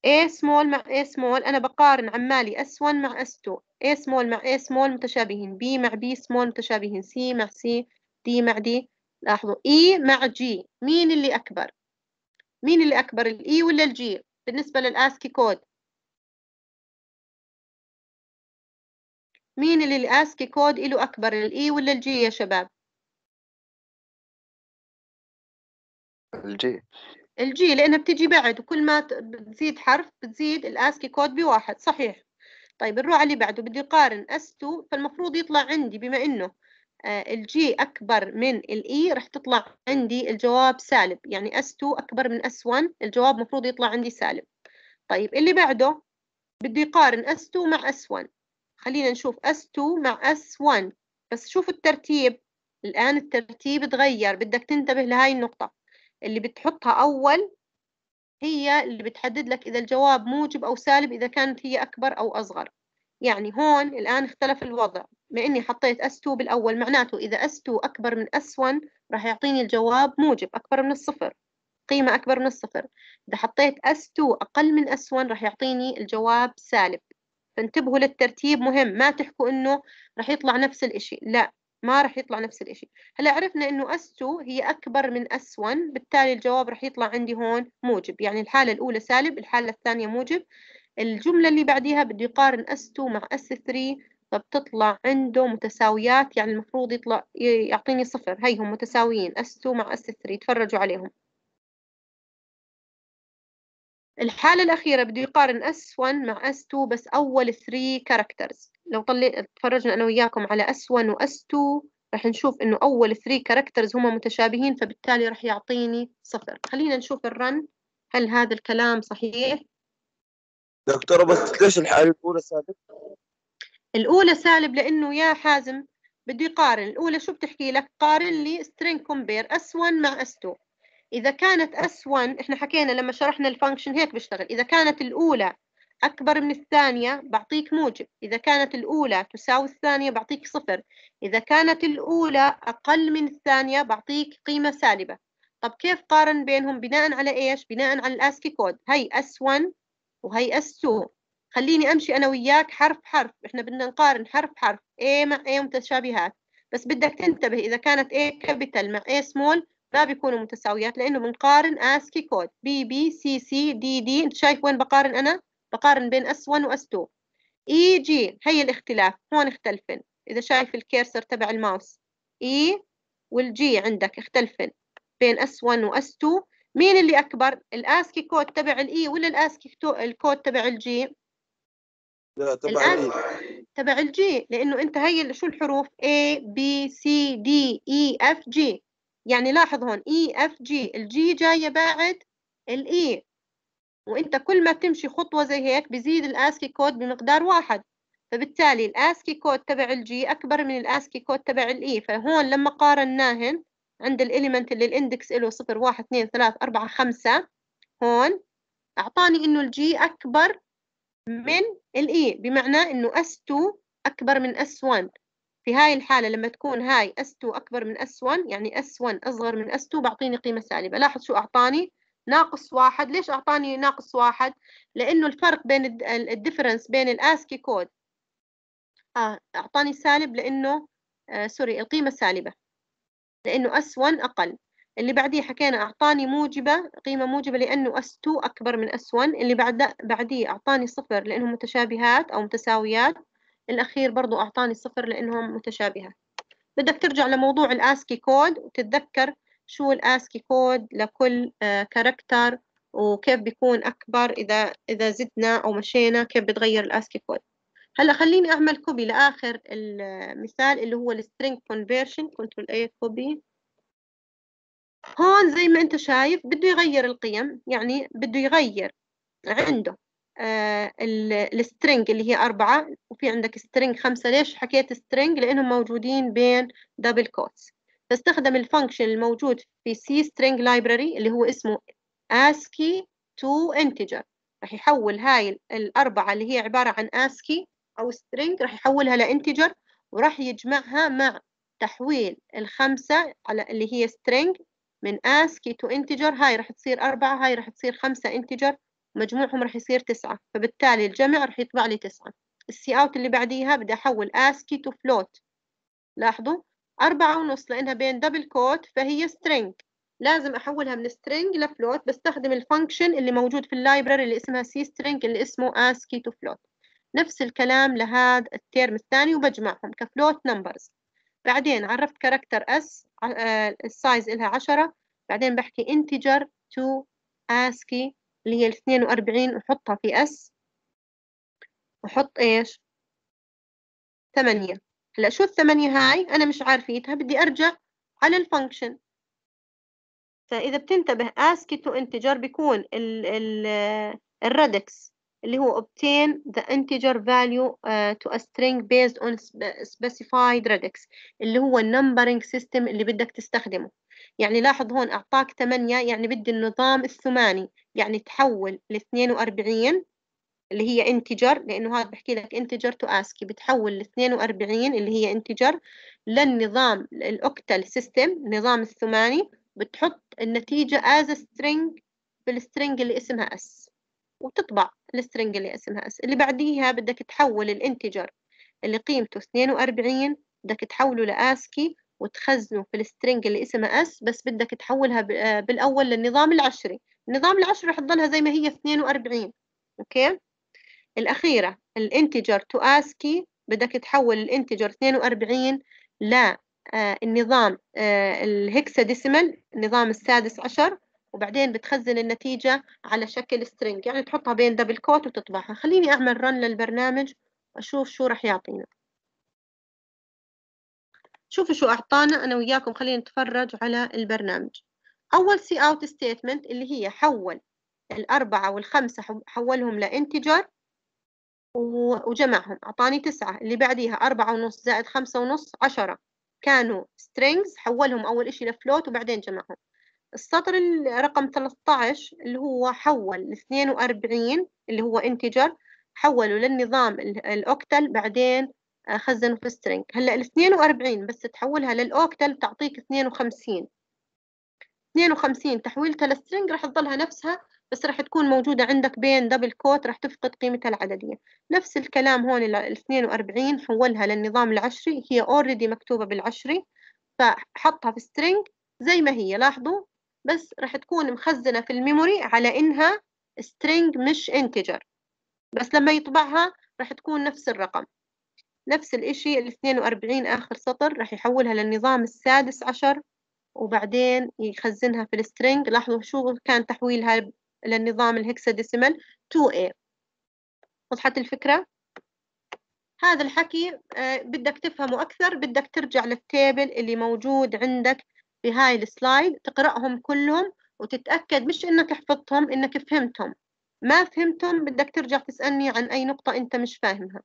A small مع A small أنا بقارن عمالي S1 مع S2 A small مع A small متشابهين B مع B small متشابهين C مع C D مع D لاحظوا E مع G مين اللي أكبر مين اللي أكبر الإي e ولا الجي بالنسبة للآسكي كود مين اللي الاسكي كود له اكبر الاي ولا الجي يا شباب الجي الجي لانها بتجي بعد وكل ما بتزيد حرف بتزيد الاسكي كود بواحد صحيح طيب نروح على اللي بعده بدي اقارن اس 2 فالمفروض يطلع عندي بما انه آه، الجي أكبر من الإي e، رح تطلع عندي الجواب سالب يعني اس 2 أكبر من اس 1 الجواب مفروض يطلع عندي سالب طيب اللي بعده بدي اقارن اس S2 مع اس 1 خلينا نشوف S2 مع S1 بس شوفوا الترتيب الآن الترتيب تغير بدك تنتبه لهاي النقطة اللي بتحطها أول هي اللي بتحدد لك إذا الجواب موجب أو سالب إذا كانت هي أكبر أو أصغر يعني هون الآن اختلف الوضع مع إني حطيت S2 بالأول معناته إذا S2 أكبر من S1 راح يعطيني الجواب موجب أكبر من الصفر قيمة أكبر من الصفر إذا حطيت S2 أقل من S1 راح يعطيني الجواب سالب فانتبهوا للترتيب مهم ما تحكوا انه رح يطلع نفس الاشي لا ما رح يطلع نفس الاشي هلا عرفنا انه اس2 هي اكبر من اس1 بالتالي الجواب رح يطلع عندي هون موجب يعني الحالة الاولى سالب الحالة الثانية موجب الجملة اللي بعديها بده يقارن S2 مع S3 فبتطلع عنده متساويات يعني المفروض يطلع يعطيني صفر هي هم متساويين S2 مع S3 تفرجوا عليهم الحالة الأخيرة بده يقارن S1 مع S2 بس أول 3 كاركترز لو طلي تفرجنا أنا وياكم على S1 و S2 رح نشوف إنه أول 3 كاركترز هم متشابهين فبالتالي رح يعطيني صفر خلينا نشوف الرن هل هذا الكلام صحيح؟ دكتورة بس ليش الحالة الأولى سالب؟ الأولى سالب لأنه يا حازم بده يقارن الأولى شو بتحكي لك؟ قارن لي string compare S1 مع S2 إذا كانت S1 إحنا حكينا لما شرحنا الفانكشن هيك بيشتغل إذا كانت الأولى أكبر من الثانية بعطيك موجب إذا كانت الأولى تساوي الثانية بعطيك صفر إذا كانت الأولى أقل من الثانية بعطيك قيمة سالبة طب كيف قارن بينهم بناء على إيش؟ بناء على الأسكي كود هي S1 وهي S2 خليني أمشي أنا وياك حرف حرف إحنا بدنا نقارن حرف حرف A مع A متشابهات بس بدك تنتبه إذا كانت A كابيتال مع A سمول بيكونوا متساويات لأنه بنقارن آسكي كود بي بي سي سي دي دي أنت شايف وين بقارن أنا؟ بقارن بين اس 1 واس 2 إي جي هي الاختلاف هون اختلفن إذا شايف الكيرسر تبع الماوس إي e والجي عندك اختلفن بين اس 1 واس 2 مين اللي أكبر؟ الآسكي كود تبع الإي e ولا الآسكي الكود تبع الجي؟ لا تبع e. تبع الجي لأنه أنت هي شو الحروف A B C D E F G يعني لاحظ هون اي اف جي الجي جايه بعد الاي e. وانت كل ما بتمشي خطوه زي هيك بزيد الاسكي كود بمقدار واحد فبالتالي الاسكي كود تبع الجي اكبر من الاسكي كود تبع الاي e. فهون لما قارناهن عند الاليمنت اللي الاندكس له 0 1 2 3 4 5 هون اعطاني انه الجي اكبر من الاي e. بمعنى انه اس 2 اكبر من اس 1 في هاي الحالة لما تكون هاي S2 أكبر من S1 يعني S1 أصغر من S2 بعطيني قيمة سالبة لاحظ شو أعطاني ناقص واحد ليش أعطاني ناقص واحد لأنه الفرق بين الديفرنس بين الآسكي e كود آه أعطاني سالب لأنه آه، سوري القيمه سالبه السالبة لأنه S1 أقل اللي بعديه حكينا أعطاني موجبة قيمة موجبة لأنه S2 أكبر من S1 اللي بعد بعديه أعطاني صفر لأنه متشابهات أو متساويات الأخير برضو أعطاني صفر لأنهم متشابهة بدك ترجع لموضوع الآسكي كود وتتذكر شو الآسكي كود لكل كاركتر آه، وكيف بيكون أكبر إذا إذا زدنا أو مشينا كيف بتغير الآسكي كود هلا خليني أعمل كوبي لآخر المثال اللي هو السترينج كونفيرشن كنترول A كوبي هون زي ما أنت شايف بده يغير القيم يعني بده يغير عنده آه، السترنج اللي هي أربعة وفي عندك سترنج خمسة ليش حكيت سترنج لأنهم موجودين بين دبل كوتس فاستخدم الفانكشن الموجود في سي سترنج لايبراري اللي هو اسمه ASCII to integer راح يحول هاي الأربعة اللي هي عبارة عن ASCII أو string راح يحولها لانتجر وراح يجمعها مع تحويل الخمسة على اللي هي string من ASCII to integer هاي راح تصير أربعة هاي راح تصير خمسة integer مجموعهم راح يصير تسعة فبالتالي الجمع راح يطلع لي تسعة السي اوت اللي بعديها بدي احول اسكي تو فلوت لاحظوا أربعة ونص لأنها بين دبل كوت فهي string لازم أحولها من string لفلوت بستخدم الفانكشن اللي موجود في اللايبراري اللي اسمها سي string اللي اسمه ASCII to float نفس الكلام لهذا الترم الثاني وبجمعهم كفلوت نمبرز بعدين عرفت كاركتر s السايز آه، إلها عشرة بعدين بحكي integer to ASCII اللي هي الاثنين وأربعين وحطها في أس وحط إيش ثمانية هلا شو الثمانية هاي أنا مش عارفيتها بدي أرجع على الفانكشن فإذا بتنتبه ASCII to integer بيكون ال ال الرادكس اللي هو obtain the integer value uh, to a string based on specified radix اللي هو numbering سيستم اللي بدك تستخدمه يعني لاحظ هون أعطاك 8 يعني بدي النظام الثماني يعني تحول ل 42 اللي هي انتجر لأنه هذا بحكي لك انتجر تو اسكي بتحول ل 42 اللي هي انتجر للنظام الأوكتال سيستم النظام الثماني بتحط النتيجة as a string بالسترنج اللي اسمها اس وتطبع السترنج اللي اسمها اس اللي بعديها بدك تحول الانتجر اللي قيمته 42 بدك تحوله لآسكي وتخزنه في السترنج اللي اسمها اس بس بدك تحولها آه، بالاول للنظام العشري النظام العشري رح تضلها زي ما هي 42 اوكي الاخيره الانتجر تو اسكي بدك تحول الانتجر 42 ل آه، النظام آه، الهكسا النظام السادس عشر وبعدين بتخزن النتيجة على شكل سترينج يعني تحطها بين دبل كوت وتطبعها خليني أعمل رن للبرنامج أشوف شو رح يعطينا شوفوا شو أعطانا أنا وياكم خلينا نتفرج على البرنامج أول سي أوت ستيتمنت اللي هي حول الأربعة والخمسة حولهم لانتجر وجمعهم أعطاني تسعة اللي بعديها أربعة ونص زائد خمسة ونص عشرة كانوا سترينجز حولهم أول إشي لفلوت وبعدين جمعهم السطر رقم 13 اللي هو حول ال 42 اللي هو انتجر حولوا للنظام الأوكتل بعدين أخزنه في سترينج هلا ال 42 بس تحولها للأوكتل بتعطيك 52 52 تحويلتها للسترنج رح تضلها نفسها بس رح تكون موجودة عندك بين دبل كوت رح تفقد قيمتها العددية نفس الكلام هون ال 42 حولها للنظام العشري هي اوريدي مكتوبة بالعشري فحطها في سترينج زي ما هي لاحظوا بس رح تكون مخزنة في الميموري على إنها سترينج مش انتجر بس لما يطبعها رح تكون نفس الرقم نفس الإشي ال 42 آخر سطر راح يحولها للنظام السادس عشر وبعدين يخزنها في السترينج لاحظوا شو كان تحويلها للنظام الهكساديسيمال 2A وضحت الفكرة؟ هذا الحكي آه، بدك تفهمه أكثر بدك ترجع للتيبل اللي موجود عندك في هاي السلايد تقرأهم كلهم وتتأكد مش إنك حفظتهم إنك فهمتهم ما فهمتهم بدك ترجع تسألني عن أي نقطة أنت مش فاهمها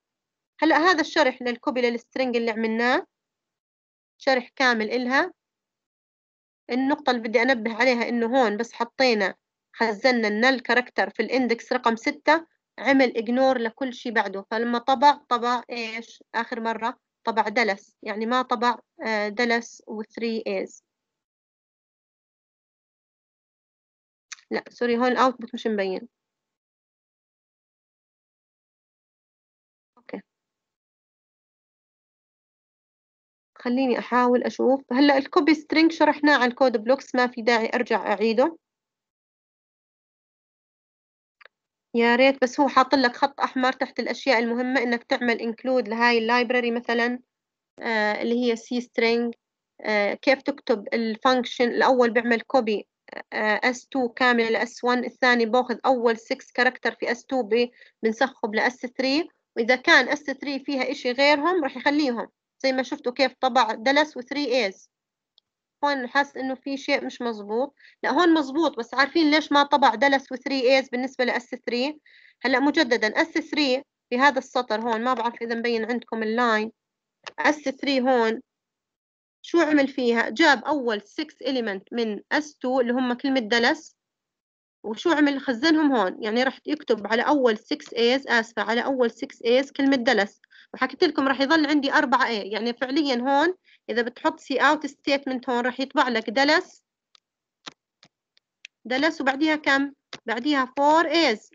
هلا هذا الشرح للكوبي للسترنج اللي عملناه شرح كامل إلها النقطة اللي بدي أنبه عليها إنه هون بس حطينا خزنا النل كاركتر في الاندكس رقم ستة عمل اجنور لكل شيء بعده فلما طبع طبع ايش آخر مرة طبع دلس يعني ما طبع دلس وثري ايز لا سوري هون الاوتبوت مش مبين خليني أحاول أشوف هلأ الكوبي سترينج شرحناه على الكود بلوكس ما في داعي أرجع أعيده يا ريت بس هو حاط لك خط أحمر تحت الأشياء المهمة إنك تعمل انكلود لهاي اللايبرري مثلا آه اللي هي سي سترينج آه كيف تكتب الفانكشن الأول بيعمل كوبي آه S2 كاملة ل S1 الثاني باخذ أول 6 كاركتر في S2 بنسخه ل S3 وإذا كان S3 فيها إشي غيرهم رح يخليهم زي ما شفتوا كيف طبع دلس وثري ايز هون حاسس انه في شيء مش مزبوط لا هون مزبوط بس عارفين ليش ما طبع دلس وثري ايز بالنسبة لاس 3 هلا مجددا اس 3 في هذا السطر هون ما بعرف اذا مبين عندكم اللاين اس 3 هون شو عمل فيها جاب اول 6 element من اس 2 اللي هم كلمة دلس وشو عمل خزنهم هون يعني رح يكتب على اول 6 ايز اسفة على اول 6 ايز كلمة دلس وحكيت لكم راح يظل عندي 4 A يعني فعليا هون إذا بتحط سي اوت ستيتمنت هون راح يطبع لك دلس دلس وبعديها كم؟ بعديها 4 A's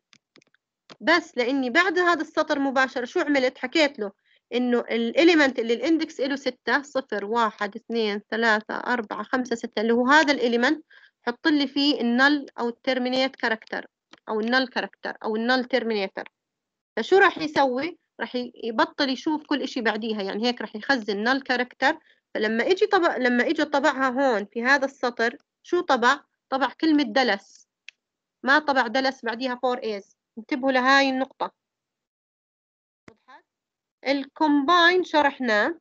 بس لاني بعد هذا السطر مباشره شو عملت حكيت له انه الاليمنت اللي الاندكس له 6 0 1 2 3 4 5 6 اللي هو هذا الاليمنت حط لي فيه النل او الترمينيت كاركتر او النل كاركتر او النل ترمينيتر فشو راح يسوي رح يبطل يشوف كل إشي بعديها يعني هيك رح يخزن نال كاركتر فلما اجي طبع لما اجى طبعها هون في هذا السطر شو طبع؟ طبع كلمة دلس ما طبع دلس بعديها فور ايز انتبهوا لهاي النقطة الكومباين شرحناه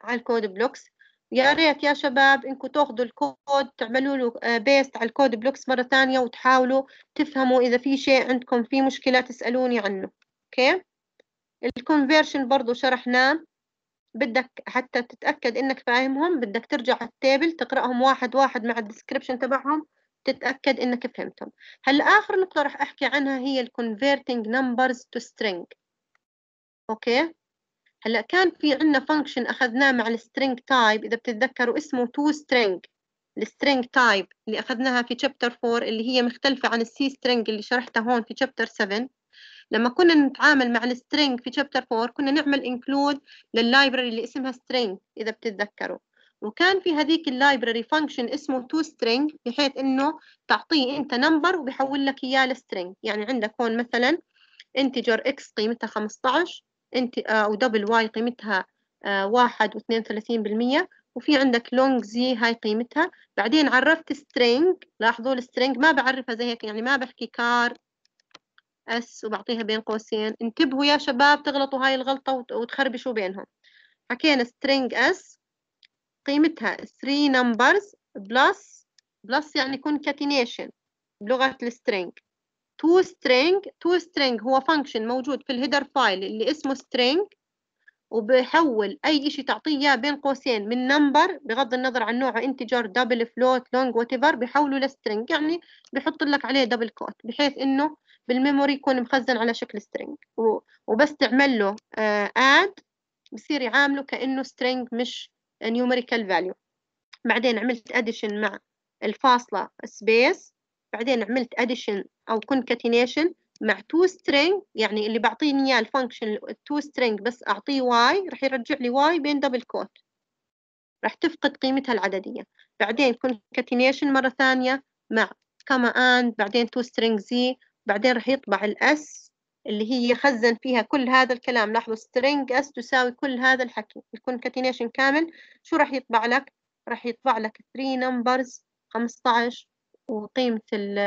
على الكود بلوكس يا ريت يا شباب انكم تاخذوا الكود تعملوا له بيست آه، على الكود بلوكس مره ثانيه وتحاولوا تفهموا اذا في شيء عندكم في مشكله تسالوني عنه اوكي الكونفرشن برضه شرحناه بدك حتى تتأكد إنك فاهمهم بدك ترجع على التيبل تقرأهم واحد واحد مع الديسكربشن تبعهم تتأكد إنك فهمتهم هلا آخر نقطة رح أحكي عنها هي ال converting numbers to string أوكي هلا كان في عندنا فانكشن أخذناه مع السترينج تايب إذا بتتذكروا اسمه to string السترينج تايب اللي أخذناها في تشابتر 4 اللي هي مختلفة عن السي string اللي شرحتها هون في تشابتر 7 لما كنا نتعامل مع السترينج في شابتر 4 كنا نعمل انكلود لللايبرري اللي اسمها سترينج اذا بتتذكروا وكان في هذيك اللايبرري فانكشن اسمه تو سترينج بحيث انه تعطيه انت نمبر وبيحول لك اياه لسترينج يعني عندك هون مثلا انتجر اكس قيمتها 15 انت آه، او دبل واي قيمتها آه، واحد و32% وفي عندك لونج زي هاي قيمتها بعدين عرفت سترينج لاحظوا السترينج ما بعرفها زي هيك يعني ما بحكي كار اس وبعطيها بين قوسين انتبهوا يا شباب تغلطوا هاي الغلطة وتخربشوا بينهم حكينا string s قيمتها 3 numbers plus plus يعني concatenation بلغة السترينج two string two string هو function موجود في الهيدر فايل اللي اسمه string وبحول أي شيء تعطيه إياه بين قوسين من number بغض النظر عن نوعه integer double float long whatever بحوله لstring يعني بحط لك عليه double quote بحيث إنه بالميموري يكون مخزن على شكل string وبس تعمل له آه، add بصير يعامله كأنه string مش numerical value بعدين عملت addition مع الفاصلة space بعدين عملت addition أو concatenation مع تو string يعني اللي بعطيني إياه الفانكشن تو string بس أعطيه y راح يرجع لي y بين دبل كوت راح تفقد قيمتها العددية بعدين concatenation مرة ثانية مع كما and بعدين تو string z بعدين راح يطبع الأس اللي هي يخزن فيها كل هذا الكلام لاحظوا string s تساوي كل هذا الحكي الكونكاتينيشن كامل شو راح يطبع لك راح يطبع لك 3 numbers 15 وقيمة ال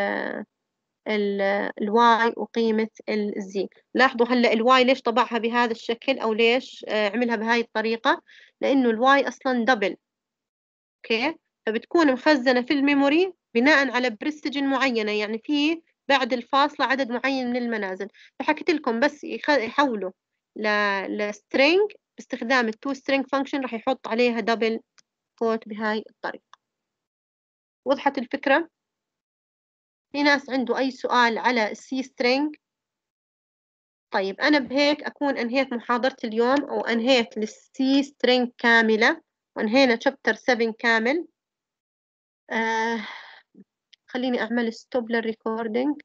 الواي وقيمة الزي لاحظوا هلا الواي ليش طبعها بهذا الشكل أو ليش آه، عملها بهاي الطريقة لأنه الواي أصلا دبل أوكي فبتكون مخزنة في الميموري بناء على برستج معينة يعني في بعد الفاصلة عدد معين من المنازل فحكيت لكم بس يحولوا لسترينج باستخدام التو سترينج فانكشن راح يحط عليها دبل كوت بهاي الطريقة وضحت الفكرة في ناس عنده أي سؤال على السي سترينج طيب أنا بهيك أكون أنهيت محاضرة اليوم أو أنهيت للسي سترينج كاملة وأنهينا شابتر 7 كامل آه خليني أعمل ستوب للريكوردينج